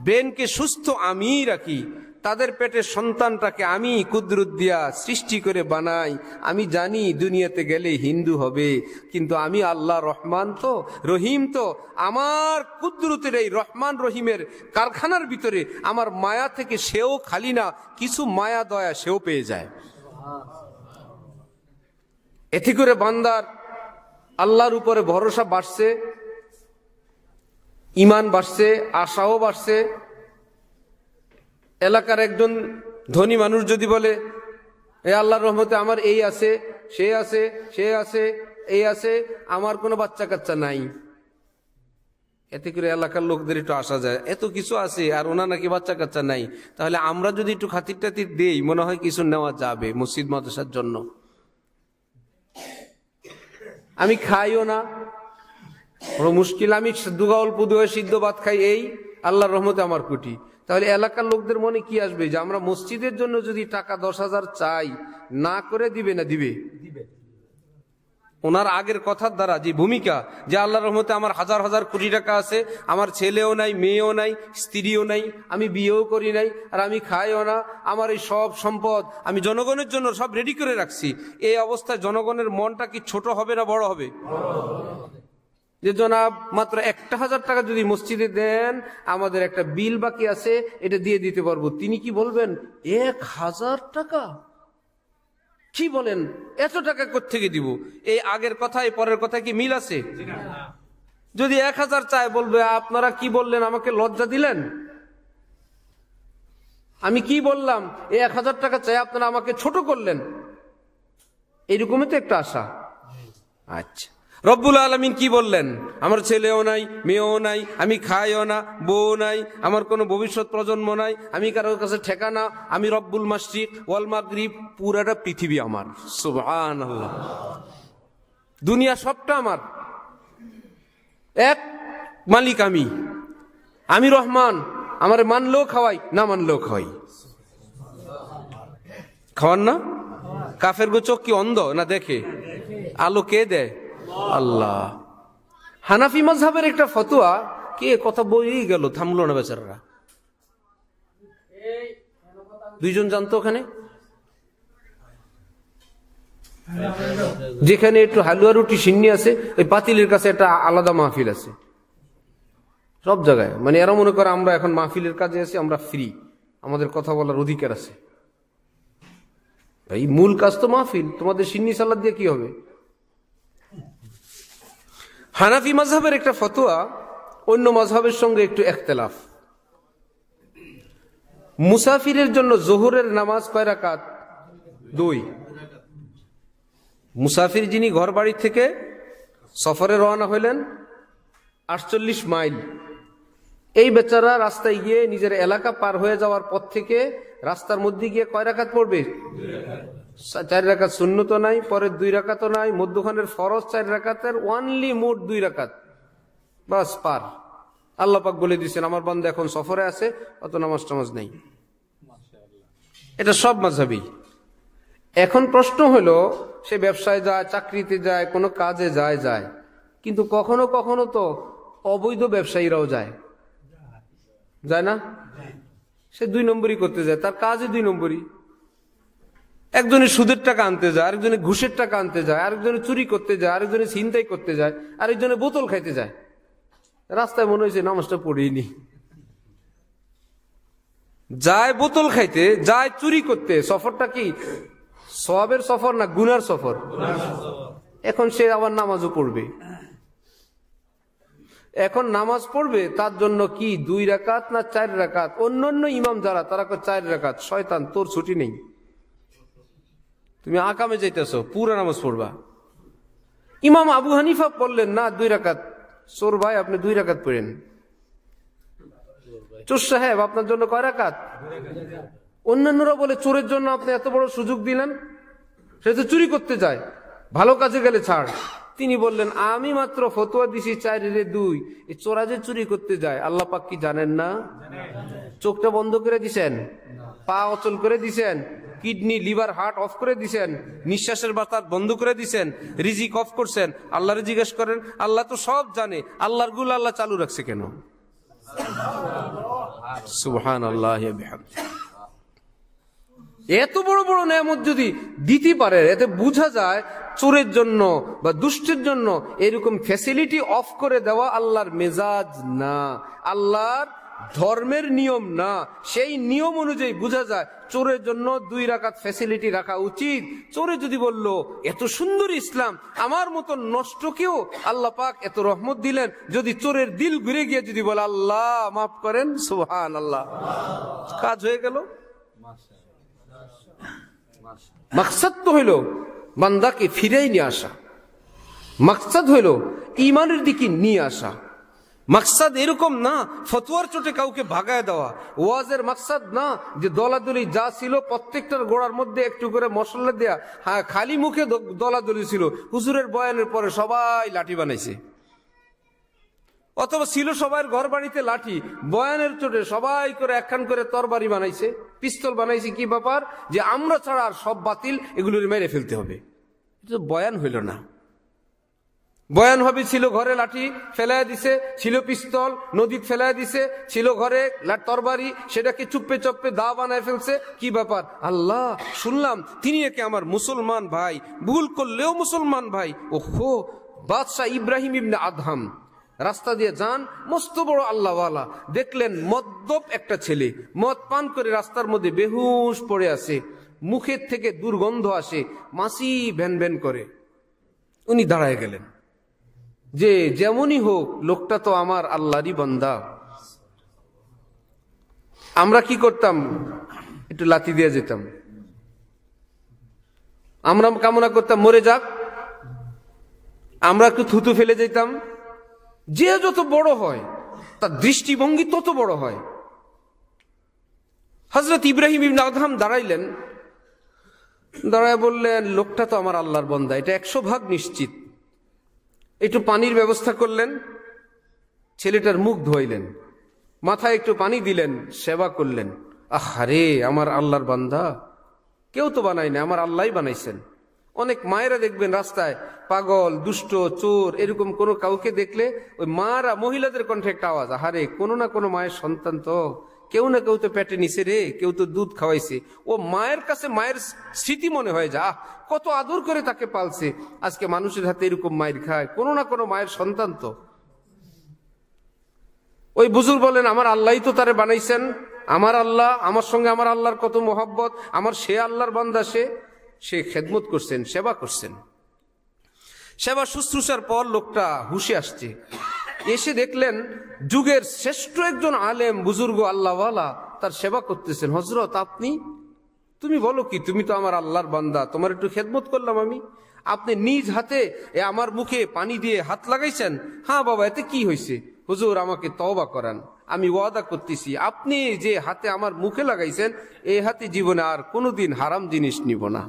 ব্রেনকে সুস্থ আমি রাখি তাদের পেটের সন্তানটাকে আমি কুদরত দিয়া সৃষ্টি করে বানাই আমি জানি দুনিয়াতে গেলে হিন্দু হবে কিন্তু আমি আল্লাহ রহমান তো রহিম তো আমার কুদরতের এই রহমান রহিমের কারখানার ভিতরে আমার মায়া থেকে সেও খালি না কিছু মায়া দয়া সেও পেয়ে যায় এতে করে বান্দার আল্লাহর উপরে ভরসা বাড়ছে ইমান বাড়ছে আশাও বাড়ছে এলাকার একজন ধনী মানুষ যদি বলে এ আল্লাহর রহমতে আমার এই আছে সে আছে সে আছে এই আছে আমার কোনো বাচ্চা কাচ্চা নাই এতে করে এলাকার লোকদের একটু আসা যায় এত কিছু আছে আর ওনা নাকি বাচ্চা কাচ্চা নাই তাহলে আমরা যদি একটু খাতির টাতির দেই মনে হয় কিছু নেওয়া যাবে মসজিদ মাদ্রাসার জন্য আমি খাইও না বড় মুশকিল আমি দুগা অল্প দুগা সিদ্ধ ভাত খাই এই আল্লাহর রহমতে আমার কুটি তাহলে এলাকার লোকদের মনে কি আসবে যে আমরা মসজিদের জন্য যদি টাকা দশ হাজার চাই না করে দিবে না দিবে দিবে ওনার আগের কথার দ্বারা যে ভূমিকা যে আল্লাহর রহমতে আমার হাজার হাজার কোটি টাকা আছে আমার ছেলেও নাই মেয়েও নাই স্ত্রীও নাই আমি বিয়েও করি নাই আর আমি খাইও না আমার এই সব সম্পদ আমি জনগণের জন্য সব রেডি করে রাখছি এই অবস্থায় জনগণের মনটা কি ছোট হবে না বড় হবে যে জনাব মাত্র একটা হাজার টাকা যদি মসজিদে দেন আমাদের একটা বিল বাকি আছে এটা দিয়ে দিতে পারবো তিনি কি বলবেন এক হাজার টাকা কি বলেন এত টাকা থেকে দিব এই আগের কথা এই পরের কথা কি মিল আছে যদি এক হাজার চায় বলবে আপনারা কি বললেন আমাকে লজ্জা দিলেন আমি কি বললাম এই এক হাজার টাকা চাই আপনারা আমাকে ছোট করলেন এরকমই তো একটা আশা আচ্ছা রব্বুল আলমিন কি বললেন আমার ছেলেও নাই মেয়েও নাই আমি খাইও না বউও নাই আমার কোনো ভবিষ্যৎ প্রজন্ম নাই আমি কারোর কাছে ঠেকানা আমি রব্বুল মাসিক ওয়াল মাগরিব পুরাটা পৃথিবী আমার সুবাহ দুনিয়া সবটা আমার এক মালিক আমি আমি রহমান আমার মানলেও খাওয়াই না মানলেও খাওয়াই খাওয়ান না কাফের গো চোখ কি অন্ধ না দেখে আলো কে দেয় আল্লাহ হানাফি মজহাবের একটা ফতুয়া কে কথা বই গেল থামলো না বেচারা দুইজন জানতো ওখানে যেখানে একটু হালুয়া রুটি সিন্নি আছে ওই পাতিলের কাছে একটা আলাদা মাহফিল আছে সব জায়গায় মানে এরা মনে করে আমরা এখন মাহফিলের কাজে আছি আমরা ফ্রি আমাদের কথা বলার অধিকার আছে এই মূল কাজ তো মাহফিল তোমাদের সিন্নি সালাদ দিয়ে কি হবে হানাফি মজহবের একটা ফতোয়া অন্য মজহবের সঙ্গে একটু একতলাফ মুসাফিরের জন্য জোহরের নামাজ কয় রাকাত দুই মুসাফির যিনি ঘর বাড়ি থেকে সফরে রওনা হইলেন আটচল্লিশ মাইল এই বেচারা রাস্তায় গিয়ে নিজের এলাকা পার হয়ে যাওয়ার পর থেকে রাস্তার মধ্যে গিয়ে কয় রাখাত পড়বে চার রাকাত তো নাই পরের দুই রাকাতও নাই মধ্যখানের ফরজ চার রাখাতের ওয়ানলি মোট দুই রাকাত বাস পার আল্লাপাক বলে দিয়েছেন আমার বন্ধ এখন সফরে আছে অত নামাজ টামাজ নেই এটা সব মাঝাবি এখন প্রশ্ন হলো সে ব্যবসায় যায় চাকরিতে যায় কোনো কাজে যায় যায় কিন্তু কখনো কখনো তো অবৈধ ব্যবসায়ীরাও যায় যায় না সে দুই নম্বরই করতে যায় তার কাজই দুই নম্বরই একজনে সুদের টাকা আনতে যায় আরেকজনে ঘুষের টাকা আনতে যায় আরেকজনে চুরি করতে যায় আরেকজনে ছিনতাই করতে যায় আরেকজনে বোতল খাইতে যায় রাস্তায় মনে হয়েছে নামাজটা পড়িনি যায় বোতল খাইতে যায় চুরি করতে সফরটা কি সবের সফর না গুনার সফর এখন সে আবার নামাজও পড়বে এখন নামাজ পড়বে তার জন্য কি দুই রাকাত না চার রাকাত অন্য অন্য ইমাম যারা তারা চার রাকাত শয়তান তোর ছুটি নেই তুমি আকামে যাইতেছ পুরা নামাজ পড়বা ইমাম আবু হানিফা পড়লেন না দুই রাকাত সোর ভাই আপনি দুই রাকাত পড়েন চোর সাহেব আপনার জন্য কয় রাকাত অন্যান্যরা বলে চোরের জন্য আপনি এত বড় সুযোগ দিলেন সে তো চুরি করতে যায় ভালো কাজে গেলে ছাড় তিনি বললেন আমি মাত্র ফতোয়া দিছি রে দুই চোরা যে চুরি করতে যায় আল্লাহ কি জানেন না চোখটা বন্ধ করে দিছেন পা অচল করে দিছেন কিডনি লিভার হার্ট অফ করে দিছেন নিঃশ্বাসের বাতাস বন্ধ করে দিছেন রিজিক অফ করছেন আল্লাহরে জিজ্ঞেস করেন আল্লাহ তো সব জানে আল্লাহর গুলো আল্লাহ চালু রাখছে কেন সুহান আল্লাহ এত বড় বড় নিয়ামত যদি দিতে পারে এতে বোঝা যায় চোরের জন্য বা দুষ্টের জন্য এরকম ফ্যাসিলিটি অফ করে দেওয়া আল্লাহর মেজাজ না আল্লাহর ধর্মের নিয়ম না সেই নিয়ম অনুযায়ী বোঝা যায় চোরের জন্য দুই রাখাত ফ্যাসিলিটি রাখা উচিত চোরে যদি বলল এত সুন্দর ইসলাম আমার মতো নষ্টকেও আল্লাহ পাক এত রহমত দিলেন যদি চোরের দিল ঘুরে গিয়ে যদি বলে আল্লাহ মাফ করেন সুহান আল্লাহ কাজ হয়ে গেল মাকসাদ তো হইল বান্দাকে ফিরেই নিয়ে আসা মাকসাদ হইল ইমানের দিকে নিয়ে আসা মাকসাদ এরকম না ফতুয়ার চোটে কাউকে ভাগায় দেওয়া ওয়াজের মাকসাদ না যে দলাদলি যা ছিল প্রত্যেকটার গোড়ার মধ্যে একটু করে মশলা দেয়া হ্যাঁ খালি মুখে দলাদলি ছিল হুজুরের বয়ানের পরে সবাই লাঠি বানাইছে অথবা ছিল সবাই ঘর বাড়িতে লাঠি বয়ানের চোটে সবাই করে একখান করে তরবারি বানাইছে পিস্তল বানাইছে কি ব্যাপার যে আমরা ছাড়া আর সব বাতিল এগুলোর মেরে ফেলতে হবে এটা বয়ান হইল না বয়ান হবে ছিল ঘরে লাঠি ফেলায় দিছে ছিল পিস্তল নদীত ফেলায় দিছে ছিল ঘরে তরবারি সেটাকে চুপ্পে চপ্পে দা বানায় ফেলছে কি ব্যাপার আল্লাহ শুনলাম তিনি একে আমার মুসলমান ভাই ভুল করলেও মুসলমান ভাই ওহো বাদশাহ ইব্রাহিম ইবনে আধাম রাস্তা দিয়ে যান মস্ত বড় আল্লাহওয়ালা দেখলেন মদ্যপ একটা ছেলে মদ পান করে রাস্তার মধ্যে বেহুশ পড়ে আছে মুখের থেকে দুর্গন্ধ আসে মাসি ভ্যান ভ্যান করে উনি দাঁড়ায় গেলেন যে যেমনই হোক লোকটা তো আমার আল্লাহরই বন্দা আমরা কি করতাম একটু লাতি দিয়ে যেতাম আমরা কামনা করতাম মরে যাক আমরা একটু থুতু ফেলে যেতাম যে যত বড় হয় তার দৃষ্টিভঙ্গি তত বড় হয় হজরত ইব্রাহিম ইবন দাঁড়াইলেন দাঁড়ায় বললেন লোকটা তো আমার আল্লাহর বন্দা এটা একশো ভাগ নিশ্চিত একটু পানির ব্যবস্থা করলেন ছেলেটার মুখ ধোয়াইলেন মাথায় একটু পানি দিলেন সেবা করলেন আহারে আমার আল্লাহর বান্দা কেউ তো বানায় না আমার আল্লাহ বানাইছেন অনেক মায়েরা দেখবেন রাস্তায় পাগল দুষ্ট চোর এরকম কোনো কাউকে দেখলে ওই মারা মহিলাদের কণ্ঠে একটা আওয়াজ আহারে কোনো না কোনো মায়ের সন্তান তো কেউ না কেউ তো পেটে নিছে রে কেউ তো দুধ খাওয়াইছে ও মায়ের কাছে মায়ের স্মৃতি মনে হয় যা কত আদর করে তাকে পালছে আজকে মানুষের হাতে এরকম মায়ের খায় কোনো না কোনো মায়ের সন্তান তো ওই বুজুর বলেন আমার আল্লাহ তো তারে বানাইছেন আমার আল্লাহ আমার সঙ্গে আমার আল্লাহর কত মোহব্বত আমার সে আল্লাহর বান্দা সে সে খেদমত করছেন সেবা করছেন সেবা শুশ্রূষার পর লোকটা হুশে আসছে এসে দেখলেন যুগের শ্রেষ্ঠ একজন আলেম বুজুর্গ আল্লাহওয়ালা তার সেবা করতেছেন হজরত আপনি তুমি বলো কি তুমি তো আমার আল্লাহর বান্দা তোমার একটু খেদমত করলাম আমি আপনি নিজ হাতে এ আমার মুখে পানি দিয়ে হাত লাগাইছেন হ্যাঁ বাবা এতে কি হয়েছে হুজুর আমাকে তবা করান আমি ওয়াদা করতেছি আপনি যে হাতে আমার মুখে লাগাইছেন এই হাতে জীবনে আর কোনোদিন হারাম জিনিস নিব না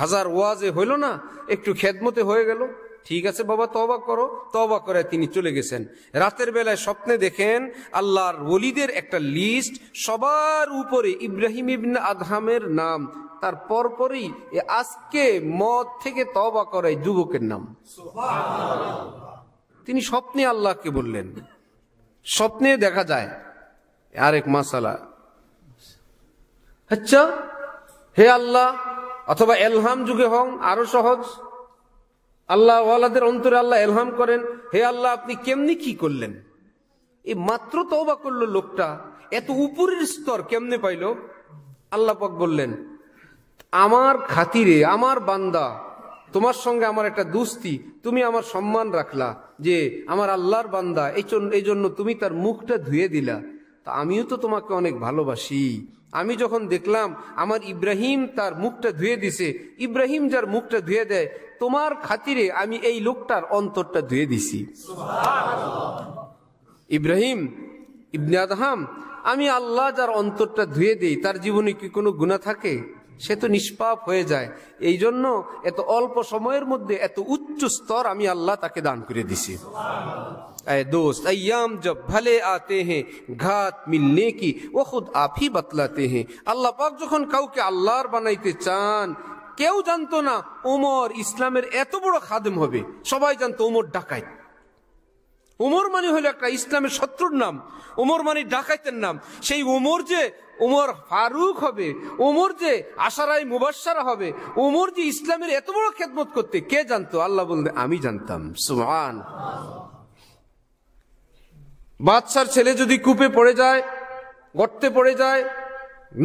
হাজার ওয়াজে হইল না একটু খেদমতে হয়ে গেল ঠিক আছে বাবা তবা করো তবা করে তিনি চলে গেছেন রাতের বেলায় স্বপ্নে দেখেন আল্লাহর ওলিদের একটা লিস্ট সবার উপরে ইব্রাহিম ইবিন আদহামের নাম তার পরপরই আজকে মদ থেকে তবা করে যুবকের নাম তিনি স্বপ্নে আল্লাহকে বললেন স্বপ্নে দেখা যায় আরেক মাসালা আচ্ছা হে আল্লাহ অথবা এলহাম যুগে হং আরো সহজ আল্লাহ ওয়ালাদের অন্তরে আল্লাহ এলহাম করেন হে আল্লাহ আপনি কেমনি কি করলেন এই মাত্র তওবা করলো লোকটা এত উপরের স্তর কেমনে পাইল আল্লাহ পাক বললেন আমার খাতিরে আমার বান্দা তোমার সঙ্গে আমার একটা দুস্তি তুমি আমার সম্মান রাখলা যে আমার আল্লাহর বান্দা এই জন্য তুমি তার মুখটা ধুয়ে দিলা তা আমিও তো তোমাকে অনেক ভালোবাসি আমি যখন দেখলাম আমার ইব্রাহিম তার মুখটা ধুয়ে দিছে ইব্রাহিম যার মুখটা ধুয়ে দেয় তোমার খাতিরে আমি এই লোকটার অন্তরটা ধুয়ে দিছি ইব্রাহিম ইবনে আদহাম আমি আল্লাহ যার অন্তরটা ধুয়ে দিই তার জীবনে কি কোনো গুণা থাকে সে তো নিষ্পাপ হয়ে যায় এই জন্য এত অল্প সময়ের মধ্যে এত উচ্চ স্তর আমি আল্লাহ তাকে দান করে দিছি दोस्त হ্যাঁ, হ্যাঁ। যখন কাউকে আল্লাহর বানাইতে চান কেউ জানতো না ওমর ইসলামের এত বড় খাদেম হবে সবাই জানতো ওমর ডাকায় ওমর মানে হলো একটা ইসলামের শত্রুর নাম ওমর মানে ডাকাইতের নাম সেই ওমর যে উমর ফারুক হবে উমর যে আশারাই মুবাসার হবে উমর যে ইসলামের এত বড় খেদমত করতে কে জানতো আল্লাহ বলতে আমি জানতাম সুমান বাদশার ছেলে যদি কূপে পড়ে যায় গর্তে পড়ে যায়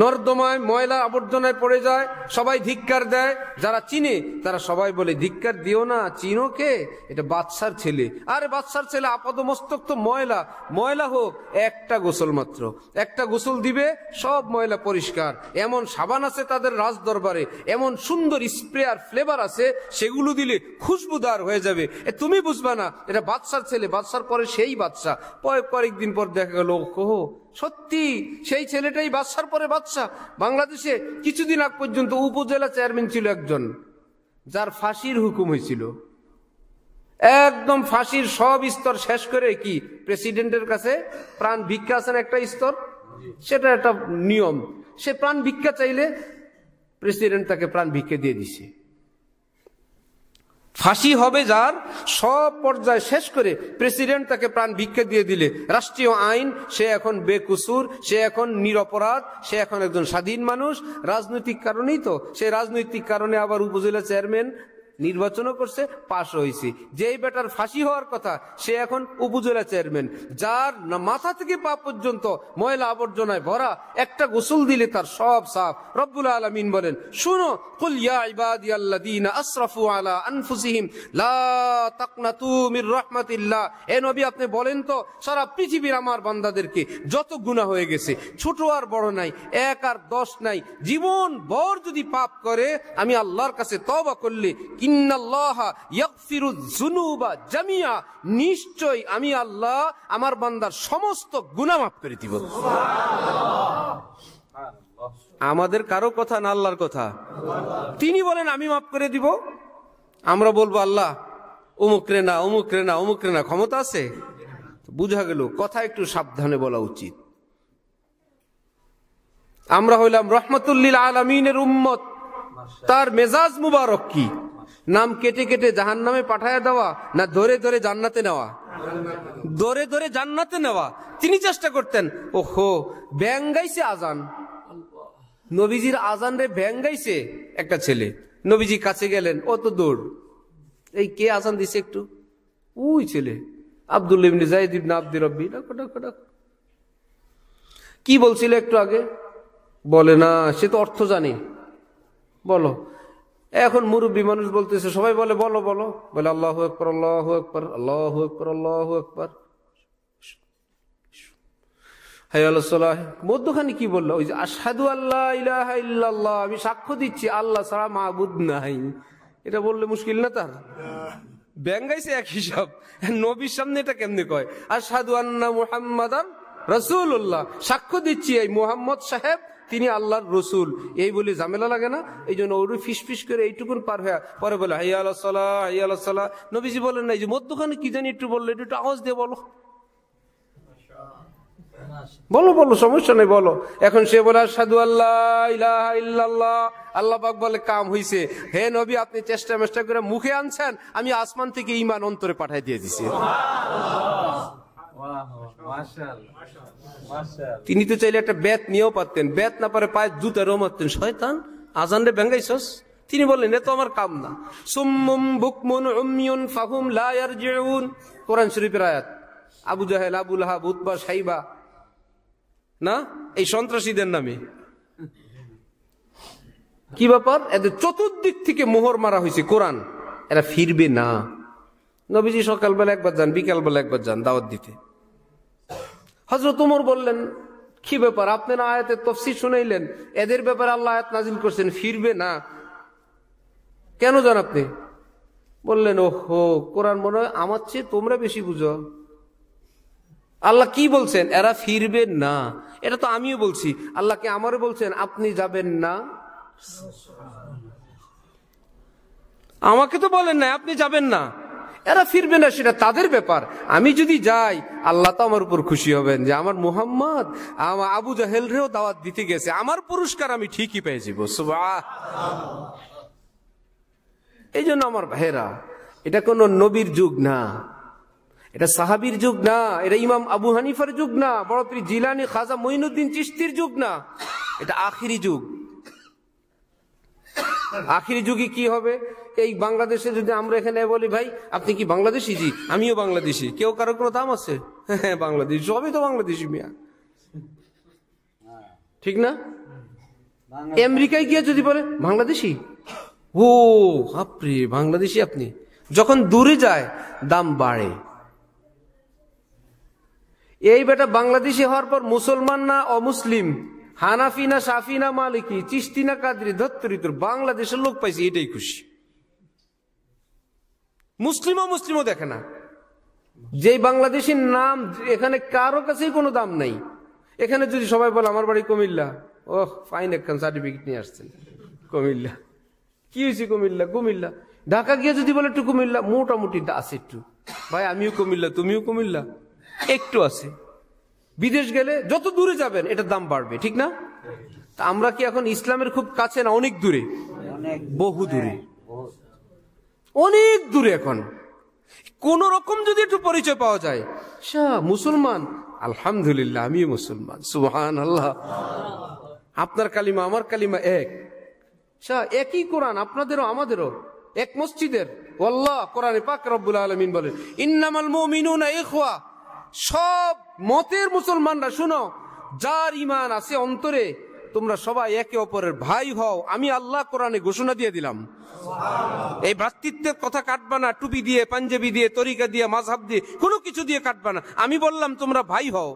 নর্দমায় ময়লা আবর্জনায় পড়ে যায় সবাই ধিক্কার দেয় যারা চিনে তারা সবাই বলে ধিক্কার দিও না চিনো কে এটা বাদশার ছেলে আরে বাদশার ছেলে আপাত মস্তক তো ময়লা ময়লা হোক একটা গোসল মাত্র একটা গোসল দিবে সব ময়লা পরিষ্কার এমন সাবান আছে তাদের রাজ দরবারে এমন সুন্দর স্প্রে আর ফ্লেভার আছে সেগুলো দিলে খুশবুদার হয়ে যাবে এ তুমি বুঝবা না এটা বাদশার ছেলে বাদশার পরে সেই বাদশা কয়েক কয়েকদিন পর দেখা গেল ওহ সত্যি সেই ছেলেটাই বাদশার পরে বাদশা বাংলাদেশে কিছুদিন আগ পর্যন্ত উপজেলা চেয়ারম্যান ছিল একজন যার ফাঁসির হুকুম হয়েছিল একদম ফাঁসির সব স্তর শেষ করে কি প্রেসিডেন্টের কাছে প্রাণ ভিক্ষা আছেন একটা স্তর সেটা একটা নিয়ম সে প্রাণ ভিক্ষা চাইলে প্রেসিডেন্ট তাকে প্রাণ ভিক্ষা দিয়ে দিছে ফাঁসি হবে যার সব পর্যায়ে শেষ করে প্রেসিডেন্ট তাকে প্রাণ ভিক্ষা দিয়ে দিলে রাষ্ট্রীয় আইন সে এখন বেকুসুর সে এখন নিরপরাধ সে এখন একজন স্বাধীন মানুষ রাজনৈতিক কারণেই তো সে রাজনৈতিক কারণে আবার উপজেলা চেয়ারম্যান নির্বাচনও করছে পাশ হয়েছি যেই বেটার ফাঁসি হওয়ার কথা সে এখন উপজেলা চেয়ারম্যান যার মাথা থেকে পা পর্যন্ত ময়লা আবর্জনায় ভরা একটা গোসল দিলে তার সব সাফ রব্বুল আলমিন বলেন শুনো আলা আনফুসিহিম পৃথিবীর আমার বান্দাদেরকে যত হয়ে গেছে ছোট আর বড় নাই এক আর দশ নাই জীবন যদি পাপ করে আমি আল্লাহর কাছে তবা করলে কি জামিয়া নিশ্চয় আমি আল্লাহ আমার বান্দার সমস্ত গুনা মাফ করে দিব আমাদের কারো কথা না আল্লাহর কথা তিনি বলেন আমি মাফ করে দিব আমরা বলবো আল্লাহ রে না রে না রে না ক্ষমতা আছে বুঝা গেল কথা একটু সাবধানে বলা উচিত আমরা হইলাম রহমতুল্লিল আলমিনের উম্মত তার মেজাজ মুবারক কি নাম কেটে কেটে জাহান নামে পাঠায় দেওয়া না ধরে ধরে জান্নাতে নেওয়া ধরে ধরে জান্নাতে নেওয়া তিনি চেষ্টা করতেন ওহো ব্যাঙ্গাইছে আজান নবীজির আজান রে ব্যাঙ্গাইছে একটা ছেলে নবীজি কাছে গেলেন অত দূর এই কে আজান দিছে একটু উই ছেলে আব্দুল আব্দুল রব্বি কি বলছিল একটু আগে বলে না সে তো অর্থ জানে বলো এখন মুরব্বী মানুষ বলতেছে সবাই বলে বলো বলো বলে আল্লাহ একবার আল্লাহ একবার আল্লাহ একবার আল্লাহ একবার মধ্যখানে কি বললো ওই যে আসাদু আল্লাহ ইলাহা ইল্লাল্লাহ আমি সাক্ষ্য দিচ্ছি আল্লাহ সারা মাহবুদ নাই এটা বললে মুশকিল না তার ব্যাঙ্গাইছে এক হিসাব নবীর সামনে এটা কেমনে কয় আর সাধু আন্না মুহাম্মাদান রসুল্লাহ সাক্ষ্য দিচ্ছি এই মোহাম্মদ সাহেব তিনি আল্লাহর রসুল এই বলে ঝামেলা লাগে না এই জন্য ওরু ফিস ফিস করে এইটুকুন পার হয়ে পরে বলে হাই আল্লাহ সাল্লাহ হাই আল্লাহ সাল্লাহ নবীজি বলেন না এই যে মধ্যখানে কি জানি একটু বললো একটু আওয়াজ দিয়ে বলো বলো বলো সমস্যা নেই বলো এখন সে বলে সাধু আল্লাহ ইলাহা আল্লাহ পাক বলে কাম হইছে হে নবী আপনি চেষ্টা মেষ্টা করে মুখে আনছেন আমি আসমান থেকে ইমান অন্তরে পাঠাই দিয়ে দিছি তিনি তো চাইলে একটা বেত নিয়েও পারতেন বেত না পারে পায়ে জুতারও মারতেন শয়তান আজান রে ভেঙ্গাইছস তিনি বললেন এ তো আমার কাম না সুমুম বুকমুন উমিউন ফাহুম লায়ার জেউন কোরআন শরীফের আয়াত আবু জাহেল আবুল হাব বুধবা সাইবা না এই সন্ত্রাসীদের নামে কি ব্যাপার এদের চতুর্দিক থেকে মোহর মারা হয়েছে কোরআন এরা ফিরবে না নবীজি সকালবেলা একবার যান বিকালবেলা একবার যান দাওয়াত দিতে হজরত উমর বললেন কি ব্যাপার আপনি না আয়াতের তফসি শুনেইলেন এদের ব্যাপারে আল্লাহ আয়াত নাজিল করছেন ফিরবে না কেন জান আপনি বললেন ওহো কোরআন মনে হয় আমার চেয়ে তোমরা বেশি বুঝো আল্লাহ কি বলছেন এরা ফিরবে না এটা তো আমিও বলছি আল্লাহকে আমারও বলছেন আপনি যাবেন না আমাকে তো বলেন না আপনি যাবেন না এরা ফিরবে না সেটা তাদের ব্যাপার আমি যদি যাই আল্লাহ তো আমার উপর খুশি হবেন যে আমার মোহাম্মদ আবু রেও দাওয়াত দিতে গেছে আমার পুরস্কার আমি ঠিকই পেয়ে যাব এই জন্য আমার ভাইরা এটা কোনো নবীর যুগ না এটা সাহাবির যুগ না এটা ইমাম আবু হানিফার যুগ না বড় জিলানি খাজা মইনুদ্দিন চিস্তির যুগ না এটা আখিরি যুগ আখির যুগে কি হবে এই বাংলাদেশে যদি আমরা এখানে বলি ভাই আপনি কি বাংলাদেশি জি আমিও বাংলাদেশি কেউ কারো কোনো দাম আছে হ্যাঁ বাংলাদেশ সবই তো বাংলাদেশি মিয়া ঠিক না আমেরিকায় গিয়ে যদি বলে বাংলাদেশি ও আপনি বাংলাদেশি আপনি যখন দূরে যায় দাম বাড়ে এই বেটা বাংলাদেশি হওয়ার পর মুসলমান না অমুসলিম হানাফি না সাফি না মালিকি চিস্তি না কাদরি ধত্তরি তোর বাংলাদেশের লোক পাইছে এটাই খুশি মুসলিমও মুসলিমও দেখে না যে বাংলাদেশের নাম এখানে কারো কাছেই কোনো দাম নাই এখানে যদি সবাই বলে আমার বাড়ি কুমিল্লা ওহ ফাইন একখান সার্টিফিকেট নিয়ে আসছেন কুমিল্লা কি হয়েছে কুমিল্লা কুমিল্লা ঢাকা গিয়ে যদি বলে একটু কুমিল্লা মোটামুটি আছে একটু ভাই আমিও কুমিল্লা তুমিও কুমিল্লা একটু আছে বিদেশ গেলে যত দূরে যাবেন এটার দাম বাড়বে ঠিক না আমরা কি এখন ইসলামের খুব কাছে না অনেক দূরে বহু দূরে হ্যাঁ, অনেক দূরে এখন কোন রকম যদি একটু পরিচয় পাওয়া যায় শাহ আচ্ছা, মুসলমান আলহামদুলিল্লাহ আমি মুসলমান সুহান আল্লাহ আপনার কালিমা আমার কালিমা এক শাহ আচ্ছা, একই কোরআন আপনাদেরও আমাদেরও এক মসজিদের ওল্লাহ কোরআনে পাক রব্বুল আলমিন বলেন ইন্নামাল মুমিনুনা ইখওয়া সব মতের মুসলমানরা শুনো যার ইমান আছে অন্তরে তোমরা সবাই একে অপরের ভাই হও আমি আল্লাহ কোরআনে ঘোষণা দিয়ে দিলাম এই ভ্রাতৃত্বের কথা কাটবা না টুপি দিয়ে পাঞ্জাবি দিয়ে তরিকা দিয়ে মাঝহাব দিয়ে কোনো কিছু দিয়ে কাটবা না আমি বললাম তোমরা ভাই হও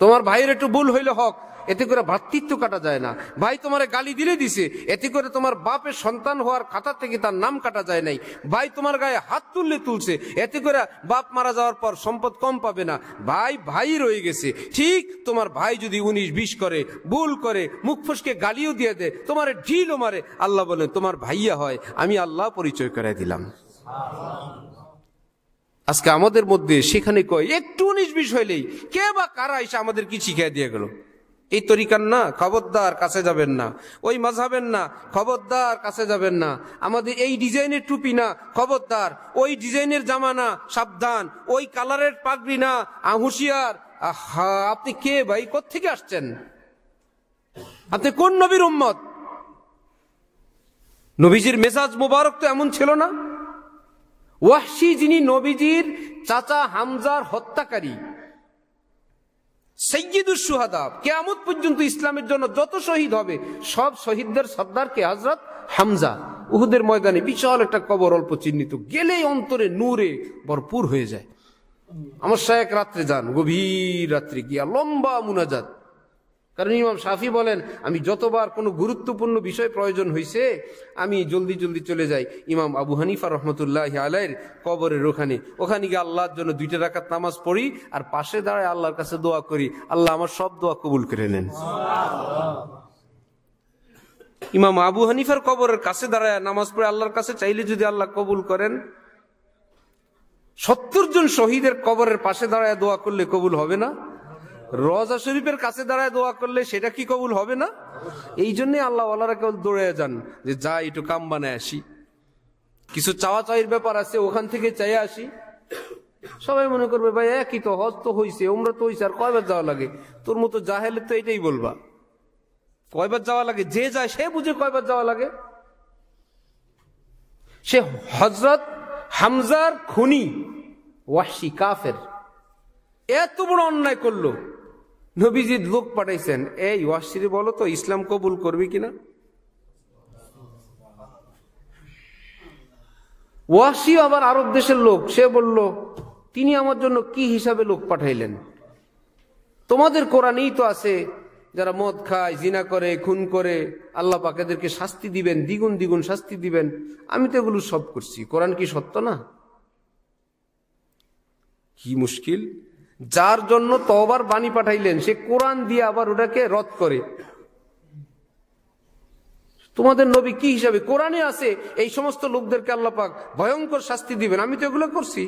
তোমার ভাইয়ের একটু ভুল হইলে হক এতে করে ভাতৃত্ব কাটা যায় না ভাই তোমার গালি দিলে দিছে এতে করে তোমার বাপের সন্তান হওয়ার খাতা থেকে তার নাম কাটা যায় নাই ভাই তোমার গায়ে হাত তুললে তুলছে এতে করে বাপ মারা যাওয়ার পর সম্পদ কম পাবে না ভাই ভাই রয়ে গেছে ঠিক তোমার ভাই যদি উনিশ বিশ করে ভুল করে মুখ ফুসকে গালিও দিয়ে দেয় তোমার ঢিলও মারে আল্লাহ বলে তোমার ভাইয়া হয় আমি আল্লাহ পরিচয় করে দিলাম আজকে আমাদের মধ্যে সেখানে কয় একটু উনিশ বিষ হইলেই কে বা কারা এসে আমাদের কি শিখিয়ে দিয়ে গেল এই তরিকার না খবরদার কাছে যাবেন না ওই মাঝাবেন না খবরদার কাছে যাবেন না আমাদের এই ডিজাইনের টুপি না খবরদার ওই ডিজাইনের জামা না সাবধান ওই কালারের পাগড়ি না আহুশিয়ার আহা আপনি কে ভাই থেকে আসছেন আপনি কোন নবীর উম্মত নবীজির মেজাজ মোবারক তো এমন ছিল না ওয়াসি যিনি নবীজির চাচা হামজার হত্যাকারী সৈয়দুর সুহাদাব কেয়ামত পর্যন্ত ইসলামের জন্য যত শহীদ হবে সব শহীদদের সর্দারকে হাজরত হামজা উহুদের ময়দানে বিশাল একটা কবর অল্প চিহ্নিত গেলে অন্তরে নূরে ভরপুর হয়ে যায় আমার শায়েক রাত্রে যান গভীর রাত্রে গিয়া লম্বা মুনাজাত কারণ ইমাম সাফি বলেন আমি যতবার কোনো গুরুত্বপূর্ণ বিষয় প্রয়োজন হয়েছে আমি জলদি জলদি চলে যাই ইমাম আবু হানিফা রহমতুল্লাহ আলাইয়ের কবরের ওখানে ওখানে গিয়ে আল্লাহর জন্য দুইটা রাখার নামাজ পড়ি আর পাশে দাঁড়ায় আল্লাহর কাছে দোয়া করি আল্লাহ আমার সব দোয়া কবুল করে নেন ইমাম আবু হানিফার কবরের কাছে দাঁড়ায় নামাজ পড়ে আল্লাহর কাছে চাইলে যদি আল্লাহ কবুল করেন সত্তর জন শহীদের কবরের পাশে দাঁড়ায় দোয়া করলে কবুল হবে না রজা শরীফের কাছে দাঁড়ায় দোয়া করলে সেটা কি কবুল হবে না এই জন্যে আল্লাহওয়ালারা কেবল দৌড়ে যান যে যা একটু কাম বানায় আসি কিছু চাওয়া চাইয়ের ব্যাপার আছে ওখান থেকে চাইয়ে আসি সবাই মনে করবে ভাই একই তো হজ তো হইছে ওমরা তো হইছে আর কয়বার যাওয়া লাগে তোর মতো হেলে তো এটাই বলবা কয়বার যাওয়া লাগে যে যায় সে বুঝে কয়বার যাওয়া লাগে সে হজরত হামজার খুনি ওয়াসি কাফের এত বড় অন্যায় করলো নবীজিদ লোক পাঠাইছেন এই ওয়াসির বলো তো ইসলাম কবুল করবে কিনা ওয়াসি আবার আরব দেশের লোক সে বলল তিনি আমার জন্য কি হিসাবে লোক পাঠাইলেন তোমাদের কোরআনই তো আছে যারা মদ খায় জিনা করে খুন করে আল্লাহ পাকেদেরকে শাস্তি দিবেন দ্বিগুণ দ্বিগুণ শাস্তি দিবেন আমি তো এগুলো সব করছি কোরআন কি সত্য না কি মুশকিল যার জন্য তবার বাণী পাঠাইলেন সে কোরআন দিয়ে আবার ওটাকে রদ করে তোমাদের নবী কি হিসাবে কোরআনে আছে এই সমস্ত লোকদেরকে আল্লাপাক ভয়ঙ্কর শাস্তি দিবেন আমি তো এগুলো করছি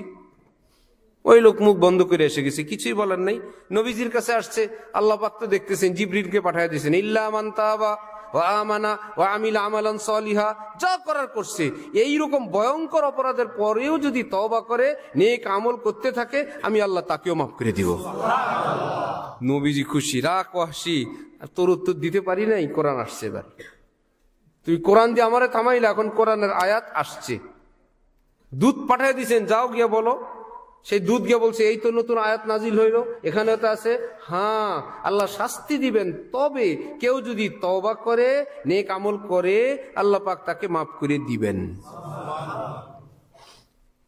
ওই লোক মুখ বন্ধ করে এসে গেছে কিছুই বলার নাই নবীজির কাছে আসছে আল্লাহ পাক তো দেখতেছেন জিবরিনকে পাঠাই দিয়েছেন ইল্লা মান্তাবা ও আমানা ও আমিল আমালান সলিহা যা করার করছে এইরকম ভয়ঙ্কর অপরাধের পরেও যদি তবা করে নেক আমল করতে থাকে আমি আল্লাহ তাকেও মাফ করে দিব নবীজি খুশি রাখ হাসি তোর উত্তর দিতে পারি নাই কোরআন আসছে এবার তুই কোরআন দিয়ে আমারে থামাইলা এখন কোরআনের আয়াত আসছে দুধ পাঠিয়ে দিছেন যাও গিয়ে বলো সেই গিয়ে বলছে এই তো নতুন আয়াত নাজিল হইল এখানে তো আছে হ্যাঁ আল্লাহ শাস্তি দিবেন তবে কেউ যদি তবা করে নেক আমল করে আল্লাহ পাক তাকে মাফ করে দিবেন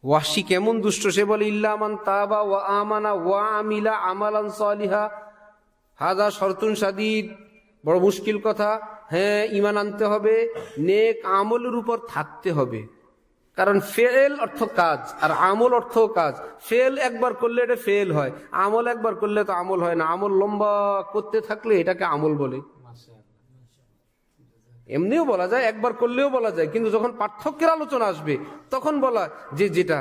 ওয়াসি কেমন দুষ্ট সে বলে ইল্লামান তাবা ওয়া আমানা ওয়া আমিলা আমালান সালিহা হাজা শরতুন সাদিদ বড় মুশকিল কথা হ্যাঁ ইমান আনতে হবে নেক আমলের উপর থাকতে হবে কারণ ফেল অর্থ কাজ আর আমল অর্থ কাজ ফেল একবার করলে এটা ফেল হয় আমল একবার করলে তো আমল হয় না আমল লম্বা করতে থাকলে এটাকে আমল বলে এমনিও বলা যায় একবার করলেও বলা যায় কিন্তু যখন পার্থক্যের আলোচনা আসবে তখন বলা যে যেটা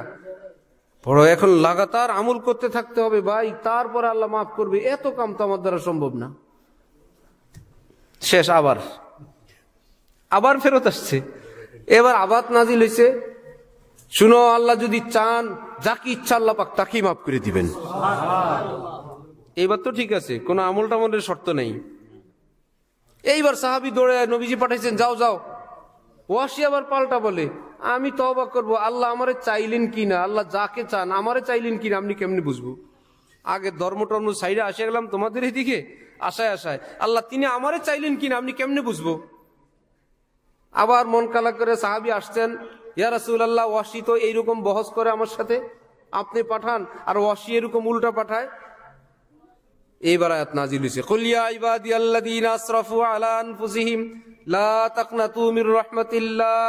বড় এখন লাগাতার আমল করতে থাকতে হবে ভাই তারপর আল্লাহ মাফ করবে এত কাম তো আমার দ্বারা সম্ভব না শেষ আবার আবার ফেরত আসছে এবার আবাদ নাজিল হয়েছে শুনো আল্লাহ যদি চান যাকে ইচ্ছা আল্লাহ পাক তাকেই মাফ করে দিবেন এইবার তো ঠিক আছে কোনো আমল টামলের শর্ত নেই এইবার সাহাবি দৌড়ে নবীজি পাঠাইছেন যাও যাও ওয়াসি আবার পাল্টা বলে আমি অবাক করবো আল্লাহ আমারে চাইলেন কি না আল্লাহ যাকে চান আমারে চাইলেন কি না আপনি কেমনি বুঝবো আগে ধর্ম টর্ম সাইডে আসে গেলাম তোমাদের এদিকে আশায় আশায় আল্লাহ তিনি আমারে চাইলেন কি না আপনি কেমনে বুঝবো আবার মন কালা করে সাহাবি আসছেন ইয়া আল্লাহ ওয়াসি তো এইরকম বহস করে আমার সাথে আপনি পাঠান আর ওয়াসি এরকম উল্টা পাঠায় এইবার আয়াত নাজিল হয়েছে কলিয়া ইবাদি আল্লাদিন আশরাফু আলা আনফুসিহিম লা তাকনাতু মির রাহমাতিল্লাহ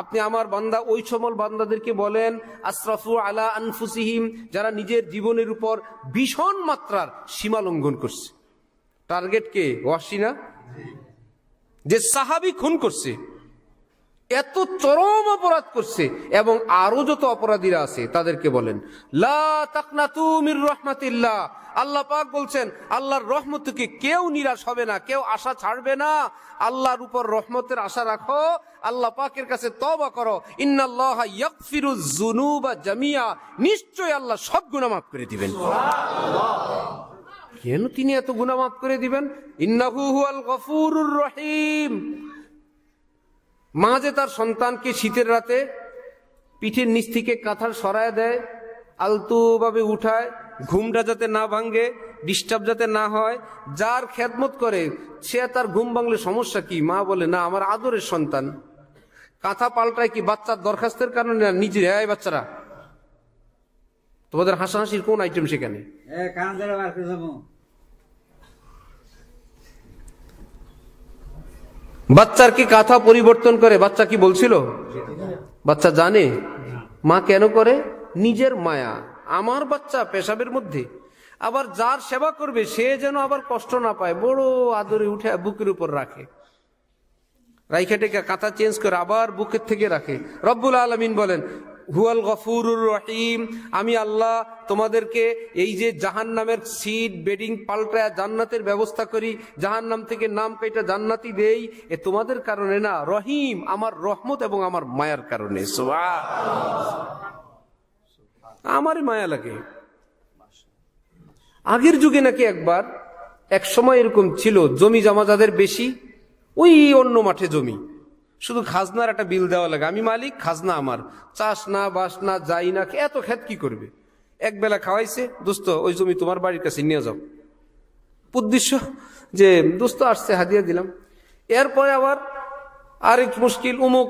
আপনি আমার বান্দা ওই সমল বান্দাদেরকে বলেন আশরাফু আলা আনফুসিহিম যারা নিজের জীবনের উপর ভীষণ মাত্রার সীমা লঙ্ঘন করছে টার্গেট কে ওয়াসি যে সাহাবি খুন করছে এত চরম অপরাধ করছে এবং আরো যত অপরাধীরা আছে তাদেরকে বলেন আল্লাহ পাক বলছেন আল্লাহর রহমত থেকে কেউ নিরাশ হবে না কেউ আশা ছাড়বে না আল্লাহর উপর রহমতের আশা রাখো আল্লাহ পাকের কাছে তবা করো ইন্নাল্লাহ জামিয়া নিশ্চয় আল্লাহ সব গুণা মাফ করে দিবেন কেন তিনি এত গুণা মাফ করে দিবেন ইন্নাহু হুয়াল গফুরুর রহিম মা যে তার সন্তানকে শীতের রাতে পিঠের নিচ থেকে কাঁথার সরায় দেয় আলতুভাবে উঠায় ঘুমটা যাতে না ভাঙ্গে ডিস্টার্ব যাতে না হয় যার খ্যাতমত করে সে তার ঘুম ভাঙলে সমস্যা কি মা বলে না আমার আদরের সন্তান কাঁথা পাল্টায় কি বাচ্চার দরখাস্তের কারণে না নিজের হ্যাঁ বাচ্চারা তোমাদের হাসাহাসির কোন আইটেম সেখানে বাচ্চার কি কাঁথা পরিবর্তন করে বাচ্চা কি বলছিল বাচ্চা জানে মা কেন করে নিজের মায়া আমার বাচ্চা পেশাবের মধ্যে আবার যার সেবা করবে সে যেন আবার কষ্ট না পায় বড় আদরে উঠে বুকের উপর রাখে রাইখে টেকে কাঁথা চেঞ্জ করে আবার বুকের থেকে রাখে রব্বুল আলমিন বলেন হুয়াল গফুর রহিম আমি আল্লাহ তোমাদেরকে এই যে জাহান নামের সিট বেডিং পাল্টায় জান্নাতের ব্যবস্থা করি জাহান নাম থেকে নাম কেটে জান্নাতি দেই এ তোমাদের কারণে না রহিম আমার রহমত এবং আমার মায়ার কারণে আমারই মায়া লাগে আগের যুগে নাকি একবার এক সময় এরকম ছিল জমি জমা যাদের বেশি ওই অন্য মাঠে জমি শুধু খাজনার একটা বিল দেওয়া লাগে আমি মালিক খাজনা আমার চাষ না বাস না যাই না এত খেত কি করবে এক বেলা খাওয়াইছে দোস্ত ওই জমি তোমার বাড়ির কাছে নিয়ে যাও উদ্দেশ্য যে দোস্ত আসছে হাদিয়া দিলাম এরপরে আবার আরেক মুশকিল উমুক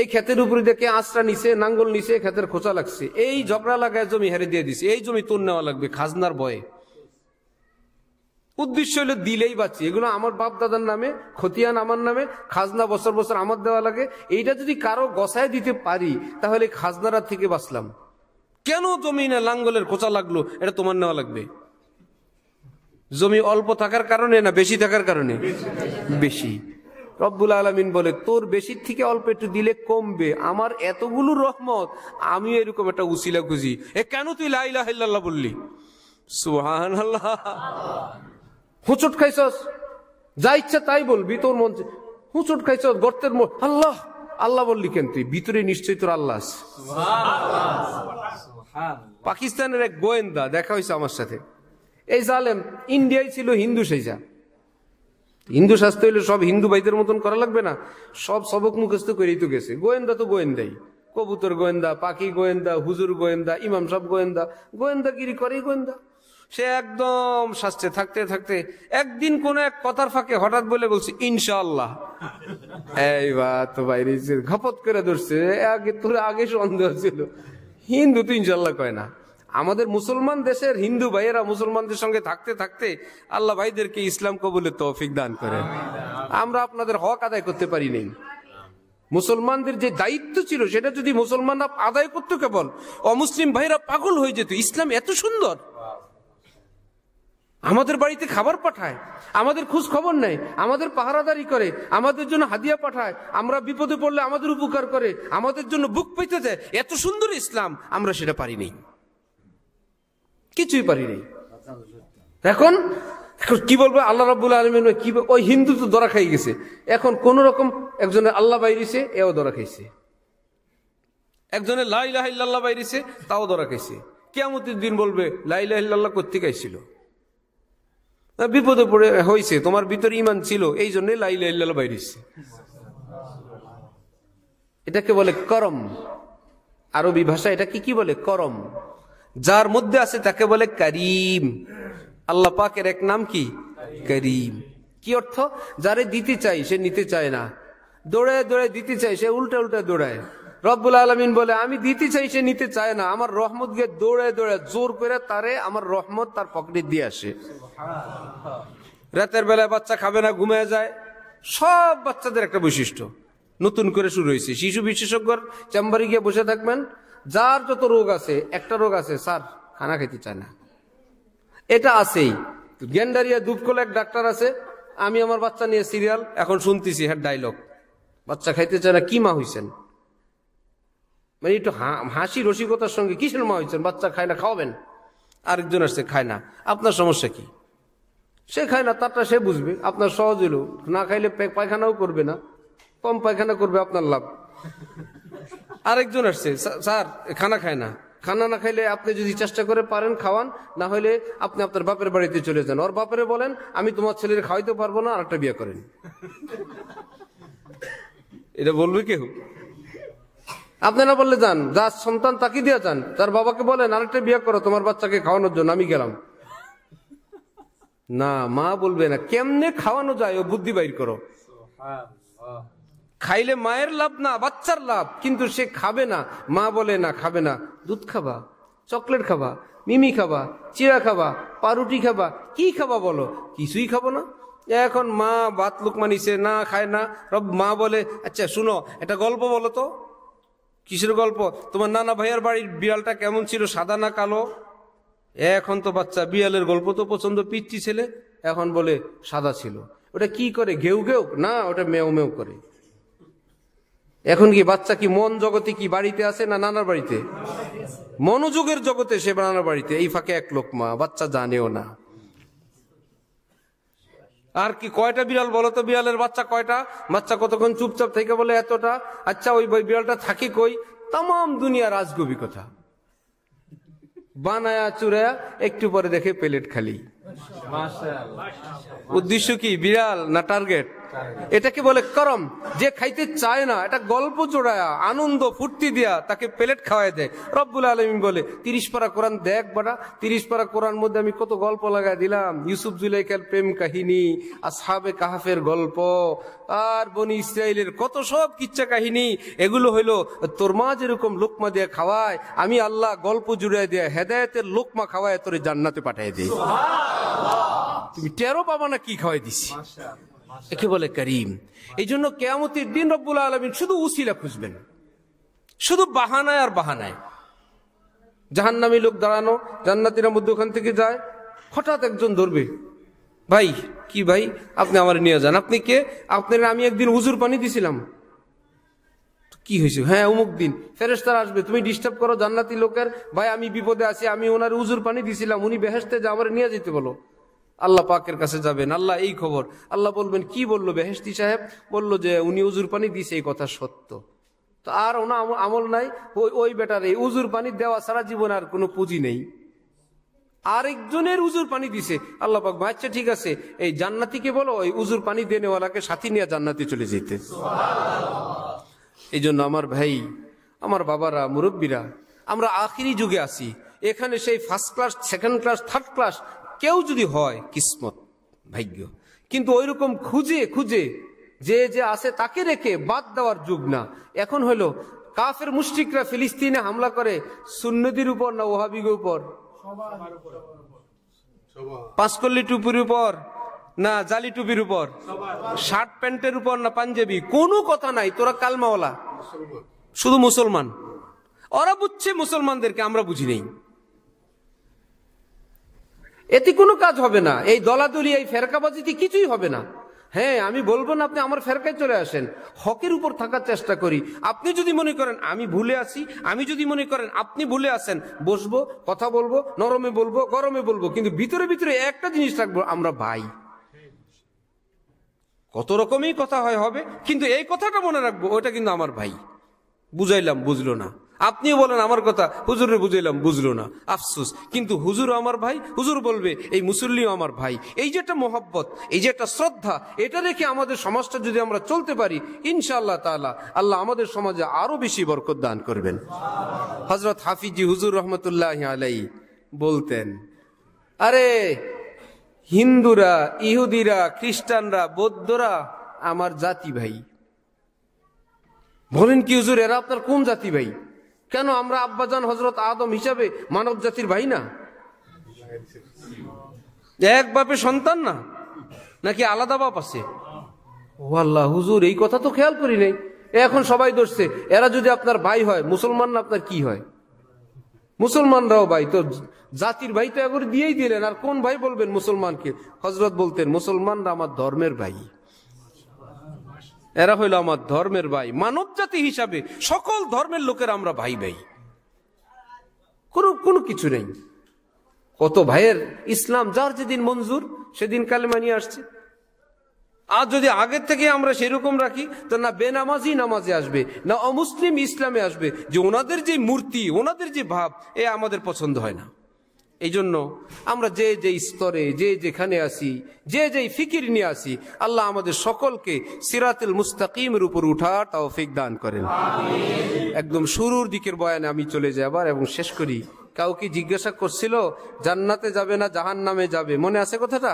এই ক্ষেতের উপরে দেখে আঁচটা নিছে নাঙ্গল নিছে ক্ষেতের খোঁচা লাগছে এই ঝগড়া লাগায় জমি হেরে দিয়ে দিছে এই জমি তোর নেওয়া লাগবে খাজনার বয়ে উদ্দেশ্য হলো দিলেই বাঁচি এগুলো আমার বাপ দাদার নামে খতিয়ান আমার নামে খাজনা বছর বছর আমার দেওয়া লাগে এইটা যদি কারো গসায় দিতে পারি তাহলে খাজনারা থেকে বাঁচলাম কেন জমি না লাঙ্গলের খোঁচা লাগলো এটা তোমার নেওয়া লাগবে জমি অল্প থাকার কারণে না বেশি থাকার কারণে বেশি রব্বুল আলমিন বলে তোর বেশির থেকে অল্প একটু দিলে কমবে আমার এতগুলো রহমত আমি এরকম একটা উচিলা খুঁজি এ কেন তুই লাইলা বললি সুহান আল্লাহ হুঁচুট খাইছস যা ইচ্ছা তাই বলবি তোর মন হুঁচুট খাইছস গর্তের মন আল্লাহ আল্লাহ বললি কেন তুই ভিতরে নিশ্চয়ই তোর আল্লাহ আছে পাকিস্তানের এক গোয়েন্দা দেখা হয়েছে আমার সাথে এই জালেম ইন্ডিয়ায় ছিল হিন্দু সেইজা হিন্দু শাস্ত্র হইলে সব হিন্দু ভাইদের মতন করা লাগবে না সব সবক মুখস্থ করেই তো গেছে গোয়েন্দা তো গোয়েন্দাই কবুতর গোয়েন্দা পাখি গোয়েন্দা হুজুর গোয়েন্দা ইমাম সব গোয়েন্দা গোয়েন্দাগিরি করেই গোয়েন্দা সে একদম শাস্তে থাকতে থাকতে একদিন কোন এক কথার ফাঁকে হঠাৎ বলে বলছে ইনশাল্লাহ এই বা তো বাইরে ঘপত করে ধরছে আগে তোর আগে সন্দেহ ছিল হিন্দু তো ইনশাল্লাহ কয় না আমাদের মুসলমান দেশের হিন্দু ভাইয়েরা মুসলমানদের সঙ্গে থাকতে থাকতে আল্লাহ ভাইদেরকে ইসলাম কবুলে তৌফিক দান করেন আমরা আপনাদের হক আদায় করতে পারি নাই মুসলমানদের যে দায়িত্ব ছিল সেটা যদি মুসলমানরা আদায় করতো কেবল অমুসলিম ভাইরা পাগল হয়ে যেত ইসলাম এত সুন্দর আমাদের বাড়িতে খাবার পাঠায় আমাদের খোঁজ খবর নেয় আমাদের পাহারাদারি করে আমাদের জন্য হাদিয়া পাঠায় আমরা বিপদে পড়লে আমাদের উপকার করে আমাদের জন্য বুক পেতে দেয় এত সুন্দর ইসলাম আমরা সেটা পারিনি কিছুই পারিনি এখন কি বলবো আল্লাহ রাবুল আলমিন কি ওই হিন্দু তো দরা খাই গেছে এখন কোন রকম একজনের আল্লাহ বাইরেছে এও দরা খাইছে একজনের লাইলাহ বাইরেছে তাও দরা খাইছে কেমন দিন বলবে লাইলাহ করতে গাইছিল বিপদে পড়ে হয়েছে তোমার ভিতরে ইমান ছিল এই জন্য লাইলা ইল্লাল বাইরেছে এটাকে বলে করম আরবি ভাষা এটা কি কি বলে করম যার মধ্যে আছে তাকে বলে করিম আল্লাহ পাকের এক নাম কি করিম কি অর্থ যারে দিতে চাই সে নিতে চায় না দৌড়ায় দৌড়ায় দিতে চায় সে উল্টা উল্টা দৌড়ায় রব্বুল আলমিন বলে আমি দিতে চাই সে নিতে চায় না আমার রহমত গিয়ে দৌড়ে দৌড়ে জোর করে তারে আমার রহমত তার পকেটে দিয়ে আসে রাতের বেলায় বাচ্চা খাবে না ঘুমায় যায় সব বাচ্চাদের একটা বৈশিষ্ট্য নতুন করে শুরু হয়েছে শিশু বিশেষজ্ঞর চেম্বারে গিয়ে বসে থাকবেন যার যত রোগ আছে একটা রোগ আছে স্যার খানা খেতে চায় না এটা আছেই গেন্ডারিয়া দুপকোল এক ডাক্তার আছে আমি আমার বাচ্চা নিয়ে সিরিয়াল এখন শুনতেছি হ্যাঁ ডায়লগ বাচ্চা খাইতে চায় না কি মা হইছেন মানে একটু হাসি রসিকতার সঙ্গে কিসের মা হয়েছেন বাচ্চা খায় না খাওয়াবেন আরেকজন আসছে খায় না আপনার সমস্যা কি সে খায় না তারটা সে বুঝবে আপনার সহজ হলো না খাইলে পায়খানাও করবে না কম পায়খানা করবে আপনার লাভ আরেকজন আসছে স্যার খানা খায় না খানা না খাইলে আপনি যদি চেষ্টা করে পারেন খাওয়ান না হলে আপনি আপনার বাপের বাড়িতে চলে যান ওর বাপেরে বলেন আমি তোমার ছেলের খাওয়াইতে পারবো না আর একটা বিয়ে করেন এটা বলবে কেউ আপনারা বললে যান যার সন্তান তাকে দিয়ে যান তার বাবাকে বলেন আরেকটা বিয়ে করো তোমার বাচ্চাকে খাওয়ানোর জন্য আমি গেলাম না মা বলবে না কেমনে খাওয়ানো যায় ও বুদ্ধি বাইর করো খাইলে মায়ের লাভ না বাচ্চার লাভ কিন্তু সে খাবে না মা বলে না খাবে না দুধ খাবা চকলেট খাবা মিমি খাবা চিড়া খাবা পাউরুটি খাবা কি খাবা বলো কিছুই খাবো না এখন মা বাতলুক মানিছে না খায় না রব মা বলে আচ্ছা শুনো একটা গল্প বলো তো কিসের গল্প তোমার নানা ভাইয়ার বাড়ির বিড়ালটা কেমন ছিল সাদা না কালো এখন তো বাচ্চা বিড়ালের গল্প তো পছন্দ পিচ্ছি ছেলে এখন বলে সাদা ছিল ওটা কি করে ঘেউ ঘেউ না ওটা মেউ মেউ করে এখন কি বাচ্চা কি মন জগতে কি বাড়িতে আছে না নানার বাড়িতে মনোযোগের জগতে সে নানার বাড়িতে এই ফাঁকে এক লোক মা বাচ্চা জানেও না আর কি কয়টা বিড়াল বলো তো বিড়ালের বাচ্চা কয়টা বাচ্চা কতক্ষণ চুপচাপ থেকে বলে এতটা আচ্ছা ওই বই বিড়ালটা থাকি কই তাম দুনিয়া রাজগবি কথা বানায়া চুরায়া একটু পরে দেখে প্লেট খালি উদ্দেশ্য কি বিড়াল না টার্গেট এটাকে বলে করম যে খাইতে চায় না এটা গল্প জোড়ায়া আনন্দ ফুর্তি দিয়া তাকে প্লেট খাওয়াই দেয় রব্বুল আলমী বলে তিরিশ পারা কোরআন দেখ বাটা তিরিশ পারা কোরআন মধ্যে আমি কত গল্প লাগাই দিলাম ইউসুফ জুলাইকার প্রেম কাহিনী আর সাবে কাহাফের গল্প আর বনি ইসরায়েলের কত সব কিচ্ছা কাহিনী এগুলো হইলো তোর মা যেরকম লোকমা দিয়ে খাওয়ায় আমি আল্লাহ গল্প জুড়ে দিয়ে হেদায়তের লোকমা খাওয়ায় তোর জান্নাতে পাঠিয়ে দিই তুমি টেরো পাবানা কি খাওয়াই দিছি একে বলে করিম এই জন্য কেয়ামতির দিন রব্বুল আলমিন শুধু উসিলা খুঁজবেন শুধু বাহানায় আর বাহানায় জাহান্নামি লোক দাঁড়ানো জান্নাতিরা মধ্যে ওখান থেকে যায় হঠাৎ একজন ধরবে ভাই কি ভাই আপনি আমার নিয়ে যান আপনি কে আপনার আমি একদিন উজুর পানি দিছিলাম কি হয়েছে হ্যাঁ অমুক দিন ফেরেস্তার আসবে তুমি ডিস্টার্ব করো জান্নাতি লোকের ভাই আমি বিপদে আছি আমি ওনার উজুর পানি দিছিলাম উনি বেহেস্তে যে আমার নিয়ে যেতে বলো আল্লাহ পাকের কাছে যাবেন আল্লাহ এই খবর আল্লাহ বলবেন কি বলল বেহেস্তি সাহেব বলল যে উনি উজুর পানি দিয়েছে এই কথা সত্য তো আর ওনা আমল নাই ওই ওই বেটার এই উজুর পানি দেওয়া সারা জীবন আর কোনো পুঁজি নেই আরেকজনের উজুর পানি দিছে আল্লাহ পাক আচ্ছা ঠিক আছে এই জান্নাতিকে বলো ওই উজুর পানি দিয়ে নেওয়ালাকে সাথী নিয়ে জান্নাতি চলে যেতে এই জন্য আমার ভাই আমার বাবারা মুরব্বীরা আমরা আখিরি যুগে আছি এখানে সেই first class second class third class কেউ যদি হয় কিসমত ভাগ্য কিন্তু ওই রকম খুঁজে খুঁজে যে যে আছে তাকে রেখে বাদ দেওয়ার যুগ না এখন হলো কাফের মুস্টিকরা ফিলিস্তিনে হামলা করে সুন্নদীর উপর না ওহাবিগ উপর পাঁচকল্লি টুপির উপর না জালি টুপির উপর শার্ট প্যান্টের উপর না পাঞ্জাবি কোনো কথা নাই তোরা কালমাওয়ালা শুধু মুসলমান ওরা বুঝছে মুসলমানদেরকে আমরা বুঝি নেই এতে কোনো কাজ হবে না এই দলাদলি এই ফেরকাবাজিতে কিছুই হবে না হ্যাঁ আমি বলবো না আপনি আমার ফেরকায় চলে আসেন হকের উপর থাকার চেষ্টা করি আপনি যদি মনে করেন আমি ভুলে আছি আমি যদি মনে করেন আপনি ভুলে আছেন বসবো কথা বলবো নরমে বলবো গরমে বলবো কিন্তু ভিতরে ভিতরে একটা জিনিস থাকবো আমরা ভাই কত রকমই কথা হয় হবে কিন্তু এই কথাটা মনে রাখবো ওটা কিন্তু আমার ভাই বুঝাইলাম বুঝলো না আপনিও বলেন আমার কথা হুজুরে বুঝাইলাম বুঝলো না আফসুস কিন্তু হুজুর আমার ভাই হুজুর বলবে এই মুসল্লিও আমার ভাই এই যে একটা মোহব্বত এই যে একটা শ্রদ্ধা এটা রেখে আমাদের সমাজটা যদি আমরা চলতে পারি ইনশাআল্লাহ তালা আল্লাহ আমাদের সমাজে আরো বেশি বরকত দান করবেন হজরত হাফিজি হুজুর রহমতুল্লাহ আলাই বলতেন আরে হিন্দুরা ইহুদিরা খ্রিস্টানরা বৌদ্ধরা আমার জাতি ভাই বলেন কি হুজুর এরা আপনার কোন জাতি ভাই কেন আমরা আব্বাজান হজরত আদম হিসাবে মানব জাতির ভাই না এক বাপে সন্তান না নাকি আলাদা বাপ আছে ও আল্লাহ হুজুর এই কথা তো খেয়াল করি নাই এখন সবাই ধরছে এরা যদি আপনার ভাই হয় মুসলমান না আপনার কি হয় মুসলমানরাও ভাই তো জাতির ভাই তো একবার দিয়েই দিলেন আর কোন ভাই বলবেন মুসলমানকে হজরত বলতেন মুসলমানরা আমার ধর্মের ভাই এরা হইল আমার ধর্মের ভাই মানব জাতি হিসাবে সকল ধর্মের লোকের আমরা ভাই ভাই কোনো কোনো কিছু নেই কত ভাইয়ের ইসলাম যার যেদিন মঞ্জুর সেদিন কালে মানিয়ে আসছে আর যদি আগের থেকে আমরা সেরকম রাখি তো না বেনামাজি নামাজে আসবে না অমুসলিম ইসলামে আসবে যে ওনাদের যে মূর্তি ওনাদের যে ভাব এ আমাদের পছন্দ হয় না এই জন্য আমরা যে যে স্তরে যে যেখানে আসি যে যেই ফিকির নিয়ে আসি আল্লাহ আমাদের সকলকে সিরাতুল মুস্তাকিমের উপর উঠার তাওফিক দান করেন একদম শুরুর দিকের বয়ানে আমি চলে যাই আবার এবং শেষ করি কাউকে জিজ্ঞাসা করছিল জান্নাতে যাবে না জাহান নামে যাবে মনে আছে কথাটা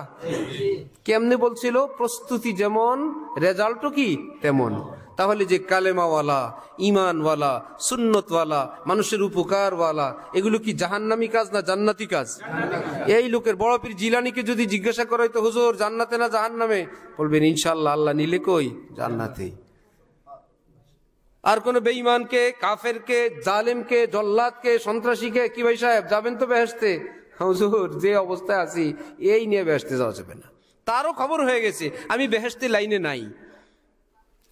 কেমনে বলছিল প্রস্তুতি যেমন রেজাল্টও কি তেমন তাহলে যে কালেমাওয়ালা ইমানওয়ালা সুন্নতওয়ালা মানুষের উপকারওয়ালা এগুলো কি জাহান্নামি কাজ না জান্নাতি কাজ এই লোকের বড় পীর জিলানিকে যদি জিজ্ঞাসা করা হয়তো হুজুর জান্নাতে না জাহান্নামে বলবেন ইনশাল্লাহ আল্লাহ নিলে কই জান্নাতে আর কোন বেঈমানকে কাফেরকে জালেমকে জল্লাদকে সন্ত্রাসীকে কি ভাই সাহেব যাবেন তো বেহেসতে হুজুর যে অবস্থায় আছি এই নিয়ে বেহেসতে যাওয়া যাবে না তারও খবর হয়ে গেছে আমি বেহেসতে লাইনে নাই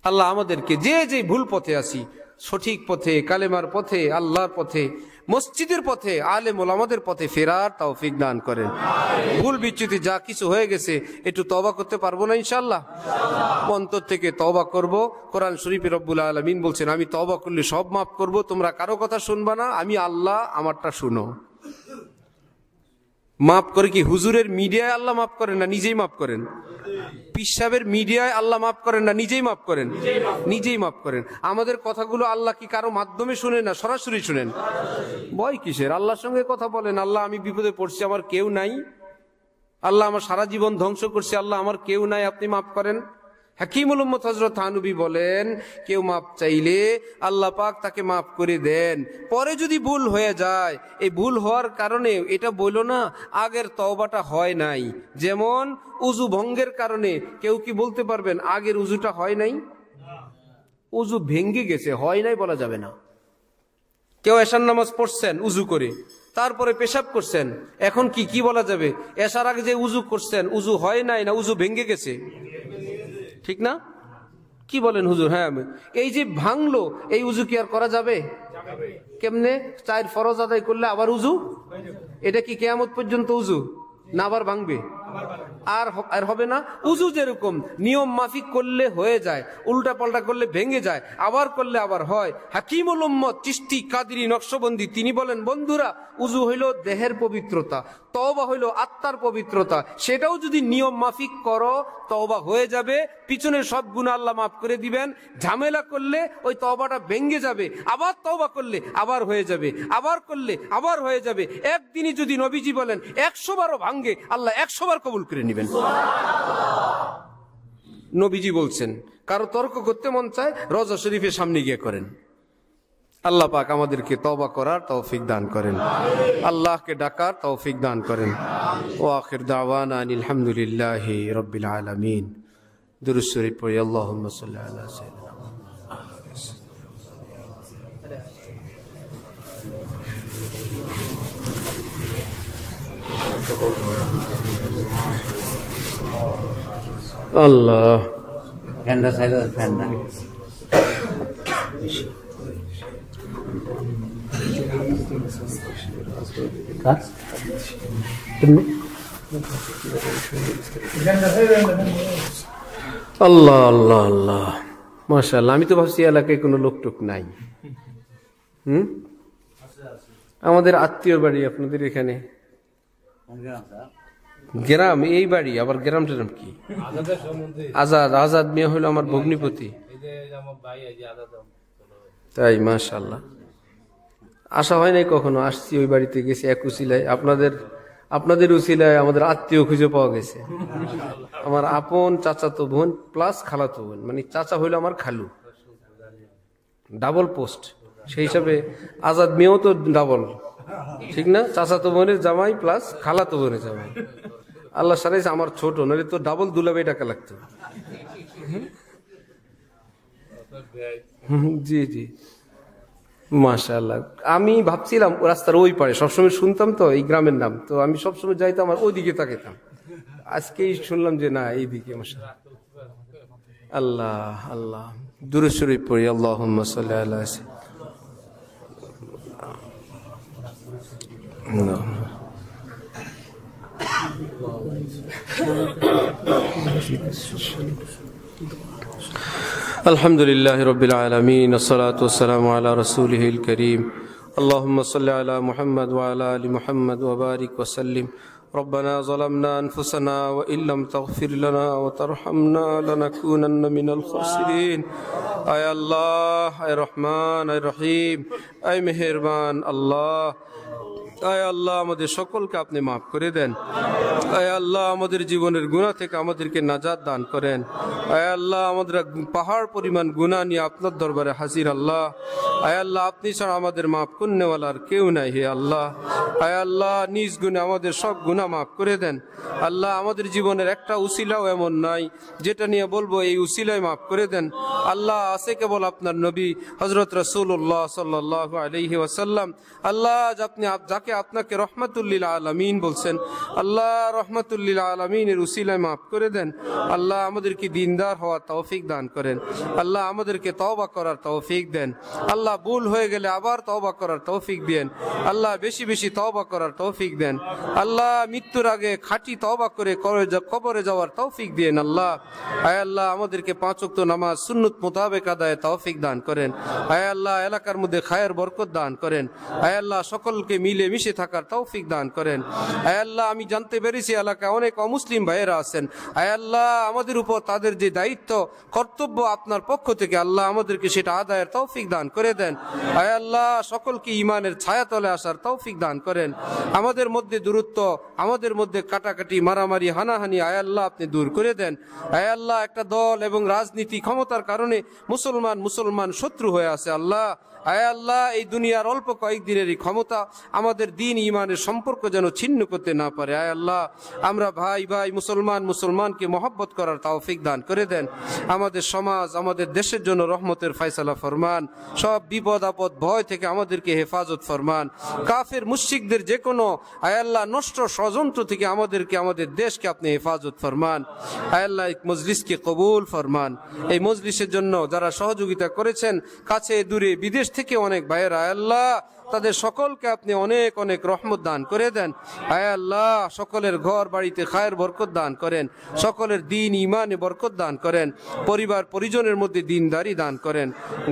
আল্লাহ আমাদেরকে যে যে ভুল পথে আসি সঠিক পথে কালেমার পথে আল্লাহর পথে মসজিদের পথে আলেম আমাদের পথে ফেরার ফিক দান করেন ভুল বিচ্যুতি যা কিছু হয়ে গেছে একটু তবা করতে পারবো না ইনশাল্লাহ অন্তর থেকে তবা করব কোরআন শরীফের রব্বুল আলমিন বলছেন আমি তবা করলে সব মাফ করব তোমরা কারো কথা শুনবা না আমি আল্লাহ আমারটা শুনো মাফ করে কি হুজুরের মিডিয়ায় আল্লাহ মাফ করেন না নিজেই মাফ করেন পিসাবের মিডিয়ায় আল্লাহ মাফ করেন না নিজেই মাফ করেন নিজেই মাফ করেন আমাদের কথাগুলো আল্লাহ কি কারো মাধ্যমে শুনেন না সরাসরি শুনেন বয় কিসের আল্লাহর সঙ্গে কথা বলেন আল্লাহ আমি বিপদে পড়ছি আমার কেউ নাই আল্লাহ আমার সারা জীবন ধ্বংস করছে আল্লাহ আমার কেউ নাই আপনি মাফ করেন হাকিমুল হজরত থানুবি বলেন কেউ মাপ চাইলে আল্লাহ পাক তাকে মাফ করে দেন পরে যদি ভুল হয়ে যায় এই ভুল হওয়ার কারণে এটা বলল না আগের তওবাটা হয় নাই যেমন উজু ভঙ্গের কারণে কেউ কি বলতে পারবেন আগের উজুটা হয় নাই উজু ভেঙ্গে গেছে হয় নাই বলা যাবে না কেউ এশার নামাজ পড়ছেন উজু করে তারপরে পেশাব করছেন এখন কি কি বলা যাবে এসার আগে যে উজু করছেন উজু হয় নাই না উজু ভেঙ্গে গেছে ঠিক না কি বলেন হুজুর হ্যাঁ এই যে ভাঙলো এই উজু কি আর করা যাবে কেমনে চায়ের ফরজ আদায় করলে আবার উজু এটা কি কেয়ামত পর্যন্ত উজু না আবার ভাঙবে আর আর হবে না উজু যেরকম নিয়ম মাফিক করলে হয়ে যায় উল্টা পাল্টা করলে ভেঙে যায় আবার করলে আবার হয় হাকিমুল উম্মত চিস্তি কাদিরি নকশবন্দি তিনি বলেন বন্ধুরা উজু হইল দেহের পবিত্রতা তওবা হইল আত্মার পবিত্রতা সেটাও যদি নিয়ম মাফিক করো তওবা হয়ে যাবে পিছনের সব গুণা আল্লাহ মাফ করে দিবেন ঝামেলা করলে ওই তওবাটা ভেঙ্গে যাবে আবার তওবা করলে আবার হয়ে যাবে আবার করলে আবার হয়ে যাবে একদিনই যদি নবীজি বলেন একশো বারও ভাঙ্গে আল্লাহ একশো বার কবুল করে নেবেন নবীজি বলছেন কারো তর্ক করতে মন চায় রজা শরীফের সামনে গিয়ে করেন আল্লাহ পাক আমাদেরকে তবা করার তৌফিক দান করেন আল্লাহকে ডাকার তৌফিক দান করেন ও আখির দাওয়ান আলহামদুলিল্লাহ রব্বিল আলমিন দুরুশ্বরী পড়ি আল্লাহ সাল্লাহ Allah. Fender side of the fender. আল্লাহ আল্লাহ আল্লাহ মাশাল্লাহ আমি তো ভাবছি এলাকায় কোনো লোকটোক নাই হুম আমাদের আত্মীয় বাড়ি আপনাদের এখানে গ্রাম এই বাড়ি আবার গ্রাম টেরাম কি আজাদ আজাদ মেয়ে হলো আমার ভগ্নিপতি তাই মাশাল্লাহ আসা হয় নাই কখনো আসছি ওই বাড়িতে গেছি এক উচিলায় আপনাদের আপনাদের উচিলায় আমাদের আত্মীয় খুঁজে পাওয়া গেছে আমার আপন চাচাতো বোন প্লাস খালাতো বোন মানে চাচা হইলো আমার খালু ডাবল পোস্ট সেই হিসাবে আজাদ মেয়েও তো ডাবল ঠিক না চাচাতো বোনের জামাই প্লাস খালাতো বোনের জামাই আল্লাহ সারাই আমার ছোট নাহলে তো ডাবল দুলাবে টাকা লাগতো জি জি মাশাল্লাহ আমি ভাবছিলাম রাস্তার ওই পারে সবসময় শুনতাম তো এই গ্রামের নাম তো আমি সবসময় যাইতাম আর ওইদিকে তাকাইতাম আজকেই শুনলাম যে না এইদিকে মাশাল্লাহ আল্লাহ আল্লাহ দূরে সুরে পড়ি আল্লাহ সাল্লাহ No. الحمد لله رب العالمين الصلاة والسلام على رسوله الكريم اللهم صل على محمد وعلى آل محمد وبارك وسلم ربنا ظلمنا أنفسنا وإن لم تغفر لنا وترحمنا لنكونن من الخاسرين اے اللہ اے رحمان اے رحیم اے مہربان اللہ আল্লাহ আমাদের সকলকে আপনি মাফ করে দেন আয় আল্লাহ আমাদের জীবনের গুণা থেকে আমাদেরকে নাজাদ দান করেন আয় আল্লাহ আমাদের পাহাড় পরিমাণ গুণা নিয়ে আপনার দরবারে হাজির আল্লাহ আয় আল্লাহ আপনি ছাড়া আমাদের মাফ করনেওয়ালার কেউ নাই হে আল্লাহ আয় আল্লাহ নিজ গুণে আমাদের সব গুণা মাফ করে দেন আল্লাহ আমাদের জীবনের একটা উসিলাও এমন নাই যেটা নিয়ে বলবো এই উসিলায় মাফ করে দেন আল্লাহ আছে কেবল আপনার নবী হজরত রসুল্লাহ সাল্লাহ আলহি ওয়াসাল্লাম আল্লাহ আপনি যাকে আমাকে আপনাকে রহমাতুল্লিল আলমিন বলছেন আল্লাহ রহমাতুল্লিল আলমিনের উসিলায় মাফ করে দেন আল্লাহ আমাদেরকে দিনদার হওয়ার তৌফিক দান করেন আল্লাহ আমাদেরকে তওবা করার তৌফিক দেন আল্লাহ ভুল হয়ে গেলে আবার তওবা করার তৌফিক দেন আল্লাহ বেশি বেশি তওবা করার তৌফিক দেন আল্লাহ মৃত্যুর আগে খাঁটি তওবা করে কবরে যাওয়ার তৌফিক দেন আল্লাহ আয় আল্লাহ আমাদেরকে পাঁচ ওয়াক্ত নামাজ সুন্নত মোতাবেক আদায় তৌফিক দান করেন আয় আল্লাহ এলাকার মধ্যে খায়ের বরকত দান করেন আয় আল্লাহ সকলকে মিলে মিশে থাকার তৌফিক দান করেন আয় আল্লাহ আমি জানতে পেরেছি এলাকায় অনেক অমুসলিম ভাইয়েরা আছেন আয় আল্লাহ আমাদের উপর তাদের যে দায়িত্ব কর্তব্য আপনার পক্ষ থেকে আল্লাহ আমাদেরকে সেটা আদায়ের তৌফিক দান করে দেন আয় আল্লাহ সকলকে ইমানের তলে আসার তৌফিক দান করেন আমাদের মধ্যে দূরত্ব আমাদের মধ্যে কাটাকাটি মারামারি হানাহানি আয় আল্লাহ আপনি দূর করে দেন আয় আল্লাহ একটা দল এবং রাজনীতি ক্ষমতার কারণে মুসলমান মুসলমান শত্রু হয়ে আছে আল্লাহ আয় আল্লাহ এই দুনিয়ার অল্প কয়েকদিনেরই ক্ষমতা আমাদের দিন ইমানের সম্পর্ক যেন ছিন্ন করতে না পারে আয় আল্লাহ আমরা ভাই ভাই মুসলমান মুসলমানকে মহব্বত করার তাওফিক দান করে দেন আমাদের সমাজ আমাদের দেশের জন্য রহমতের ফাইসালা ফরমান সব বিপদ আপদ ভয় থেকে আমাদেরকে হেফাজত ফরমান কাফের মুশিকদের যে কোনো আয়াল্লাহ নষ্ট ষড়যন্ত্র থেকে আমাদেরকে আমাদের দেশকে আপনি হেফাজত ফরমান আয়াল্লাহ মজলিসকে কবুল ফরমান এই মজলিসের জন্য যারা সহযোগিতা করেছেন কাছে দূরে বিদেশ থেকে অনেক ভাইয়েরা আল্লাহ তাদের সকলকে আপনি অনেক অনেক রহমত দান করে দেন আয় আল্লাহ সকলের ঘর বাড়িতে খায়ের বরকত দান করেন সকলের দিন ইমানে বরকত দান করেন পরিবার পরিজনের মধ্যে দিনদারি দান করেন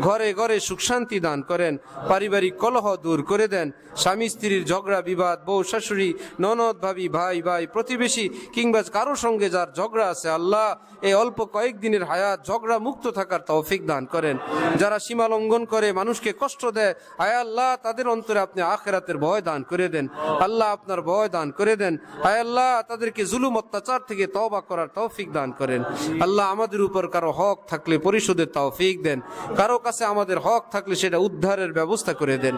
ঘরে ঘরে সুখ শান্তি দান করেন পারিবারিক কলহ দূর করে দেন স্বামী স্ত্রীর ঝগড়া বিবাদ বউ শাশুড়ি ননদ ভাবি ভাই ভাই প্রতিবেশী কিংবা কারো সঙ্গে যার ঝগড়া আছে আল্লাহ এই অল্প কয়েকদিনের হায়াত ঝগড়া মুক্ত থাকার তৌফিক দান করেন যারা সীমা লঙ্ঘন করে মানুষকে কষ্ট দেয় আয় আল্লাহ তাদের তাদের অন্তরে আপনি আখেরাতের ভয় দান করে দেন আল্লাহ আপনার ভয় দান করে দেন হায় আল্লাহ তাদেরকে জুলুম অত্যাচার থেকে তবা করার তৌফিক দান করেন আল্লাহ আমাদের উপর কারো হক থাকলে পরিশোধের তৌফিক দেন কারো কাছে আমাদের হক থাকলে সেটা উদ্ধারের ব্যবস্থা করে দেন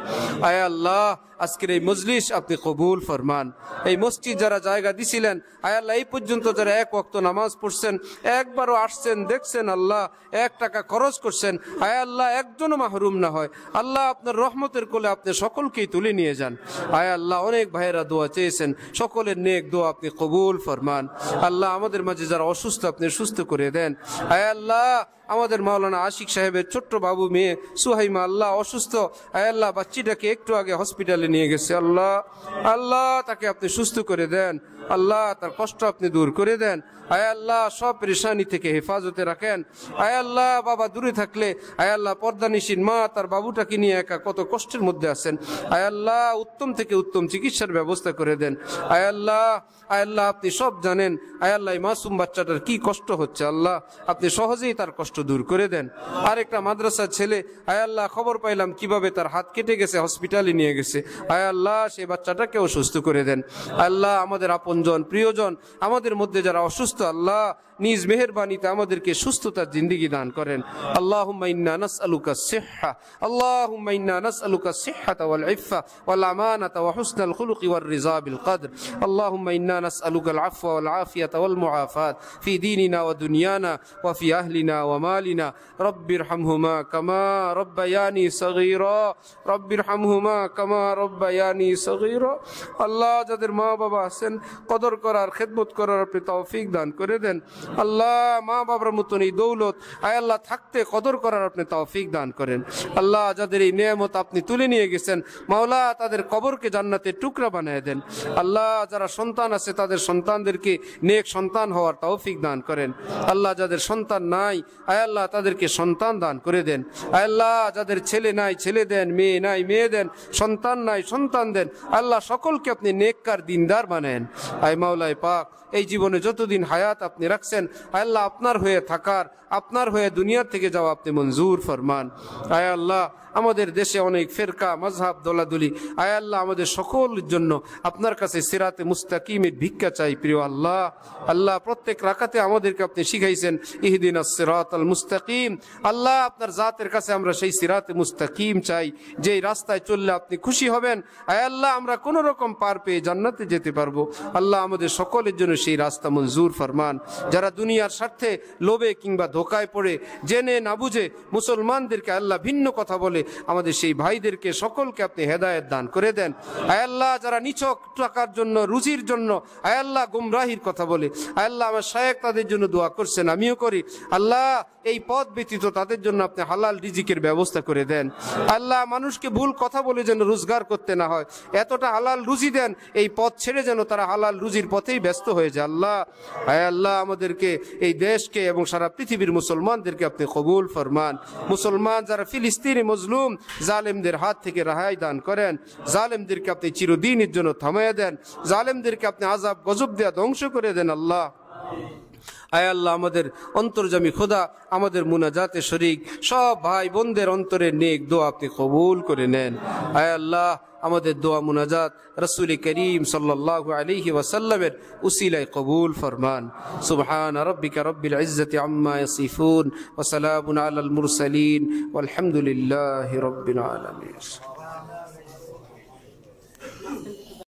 আয় আল্লাহ আজকের এই মজলিস আপনি কবুল ফরমান এই মসজিদ যারা জায়গা দিছিলেন আয়াল্লাহ এই পর্যন্ত যারা এক অক্ত নামাজ পড়ছেন একবারও আসছেন দেখছেন আল্লাহ এক টাকা খরচ করছেন আয়াল্লাহ একজনও মাহরুম না হয় আল্লাহ আপনার রহমতের কোলে আপনি সকলকেই তুলে নিয়ে যান আয়াল্লাহ অনেক ভাইয়েরা দোয়া চেয়েছেন সকলের নেক দোয়া আপনি কবুল ফরমান আল্লাহ আমাদের মাঝে যারা অসুস্থ আপনি সুস্থ করে দেন আয়াল্লাহ আমাদের মাওলানা আশিক সাহেবের ছোট্ট বাবু মেয়ে সুহাইমা আল্লাহ অসুস্থ আয় আল্লাহ বাচ্চিটাকে একটু আগে হসপিটালে নিয়ে গেছে আল্লাহ আল্লাহ তাকে আপনি সুস্থ করে দেন আল্লাহ তার কষ্ট আপনি দূর করে দেন আয় আল্লাহ সব পরিশানি থেকে হেফাজতে রাখেন আয় আল্লাহ বাবা দূরে থাকলে আয় আল্লাহ পর্দানিসীন মা তার বাবুটাকে নিয়ে একা কত কষ্টের মধ্যে আছেন আয় আল্লাহ উত্তম থেকে উত্তম চিকিৎসার ব্যবস্থা করে দেন আয় আল্লাহ আয় আল্লাহ আপনি সব জানেন আয় আল্লাহ মাসুম বাচ্চাটার কি কষ্ট হচ্ছে আল্লাহ আপনি সহজেই তার কষ্ট দূর করে দেন আর একটা মাদ্রাসার ছেলে আয় আল্লাহ খবর পাইলাম কিভাবে তার হাত কেটে গেছে হসপিটালে নিয়ে গেছে আয় আল্লাহ সেই বাচ্চাটাকেও সুস্থ করে দেন আল্লাহ আমাদের আপন আপনজন প্রিয়জন আমাদের মধ্যে যারা অসুস্থ আল্লাহ নিজ মেহরবানিতে আমাদেরকে সুস্থতার জিন্দিগি দান করেন আল্লাহ নাস আলুকা সেহা আল্লাহ নাস আলুকা সেহাত ওয়াল ইফা ওয়াল আমানাত ওয়া হুসনাল খুলুকি ওয়ার রিজা বিল আল্লাহ নাস আলুকা আল আফওয়া ওয়াল আফিয়াত ওয়াল মুআফাত ফি ديننا ودنيانا وفي أهلنا ومالنا رب ارحمهما كما ربياني صغيرا رب ارحمهما كما আল্লাহ যাদের মা বাবা আছেন কদর করার খেদমত করার আপনি তৌফিক দান করে দেন আল্লাহ মা বাবার মতন এই দৌলত আয় আল্লাহ থাকতে কদর করার আপনি ফিক দান করেন আল্লাহ যাদের এই নিয়ামত আপনি তুলে নিয়ে গেছেন মাওলা তাদের কবরকে জান্নাতে টুকরা বানিয়ে দেন আল্লাহ যারা সন্তান আছে তাদের সন্তানদেরকে নেক সন্তান হওয়ার তাও ফিক দান করেন আল্লাহ যাদের সন্তান নাই আয় আল্লাহ তাদেরকে সন্তান দান করে দেন আয় আল্লাহ যাদের ছেলে নাই ছেলে দেন মেয়ে নাই মেয়ে দেন সন্তান নাই সন্তান দেন আল্লাহ সকলকে আপনি নেককার দিনদার বানেন আয় মাওলায় পাক এই জীবনে যতদিন হায়াত আপনি রাখছেন আল্লাহ আপনার হয়ে থাকার আপনার হয়ে দুনিয়ার থেকে যাওয়া আপনি মঞ্জুর ফরমান আয় আল্লাহ আমাদের দেশে অনেক ফেরকা মজহাব দোলাদুলি আয় আল্লাহ আমাদের সকলের জন্য আপনার কাছে সিরাতে মুস্তাকিমের ভিক্ষা চাই প্রিয় আল্লাহ আল্লাহ প্রত্যেক রাখাতে আমাদেরকে আপনি শিখাইছেন ইহদিন সিরাত আল মুস্তাকিম আল্লাহ আপনার জাতের কাছে আমরা সেই সিরাতে মুস্তাকিম চাই যেই রাস্তায় চললে আপনি খুশি হবেন আয় আল্লাহ আমরা কোনো রকম পার পেয়ে জান্নাতে যেতে পারবো আল্লাহ আমাদের সকলের জন্য সেই রাস্তা মঞ্জুর ফরমান যারা দুনিয়ার স্বার্থে লোভে কিংবা ধোকায় পড়ে জেনে না বুঝে মুসলমানদেরকে আল্লাহ ভিন্ন কথা বলে আমাদের সেই ভাইদেরকে সকলকে আপনি হেদায়ত দান করে দেন আয়াল্লাহ যারা নিচক টাকার জন্য রুজির জন্য আয়াল্লাহ গুমরাহির কথা বলে আয়াল্লাহ আমার শায়েক তাদের জন্য দোয়া করছেন আমিও করি আল্লাহ এই পথ ব্যতীত তাদের জন্য আপনি হালাল রিজিকের ব্যবস্থা করে দেন আল্লাহ মানুষকে ভুল কথা বলে যেন রোজগার করতে না হয় এতটা হালাল রুজি দেন এই পথ ছেড়ে যেন তারা হালাল রুজির পথেই ব্যস্ত হয়ে যায় আল্লাহ আয় আল্লাহ আমাদেরকে এই দেশকে এবং সারা পৃথিবীর মুসলমানদেরকে আপনি কবুল ফরমান মুসলমান যারা ফিলিস্তিনি মজলুম মাজলুম জালেমদের হাত থেকে রাহাই দান করেন জালেমদেরকে আপনি চিরদিনের জন্য থামাই দেন জালেমদেরকে আপনি আজাব গজব দেয়া ধ্বংস করে দেন আল্লাহ আয় আল্লাহ আমাদের অন্তর্জামী খোদা আমাদের মুনাজাতে শরিক সব ভাই বোনদের অন্তরের নেক দোয়া আপনি কবুল করে নেন আয় আল্লাহ আমাদের দোয়া মুনাজাত রসুল করিম সাল্লাহ আলহি ওসাল্লামের উসিলায় কবুল ফরমান সুবহান রব্বিকা রব্বিল ইজ্জত আম্মা ইয়াসিফুন ওয়া সালামুন আলাল মুরসালিন ওয়ালহামদুলিল্লাহি রব্বিল আলামিন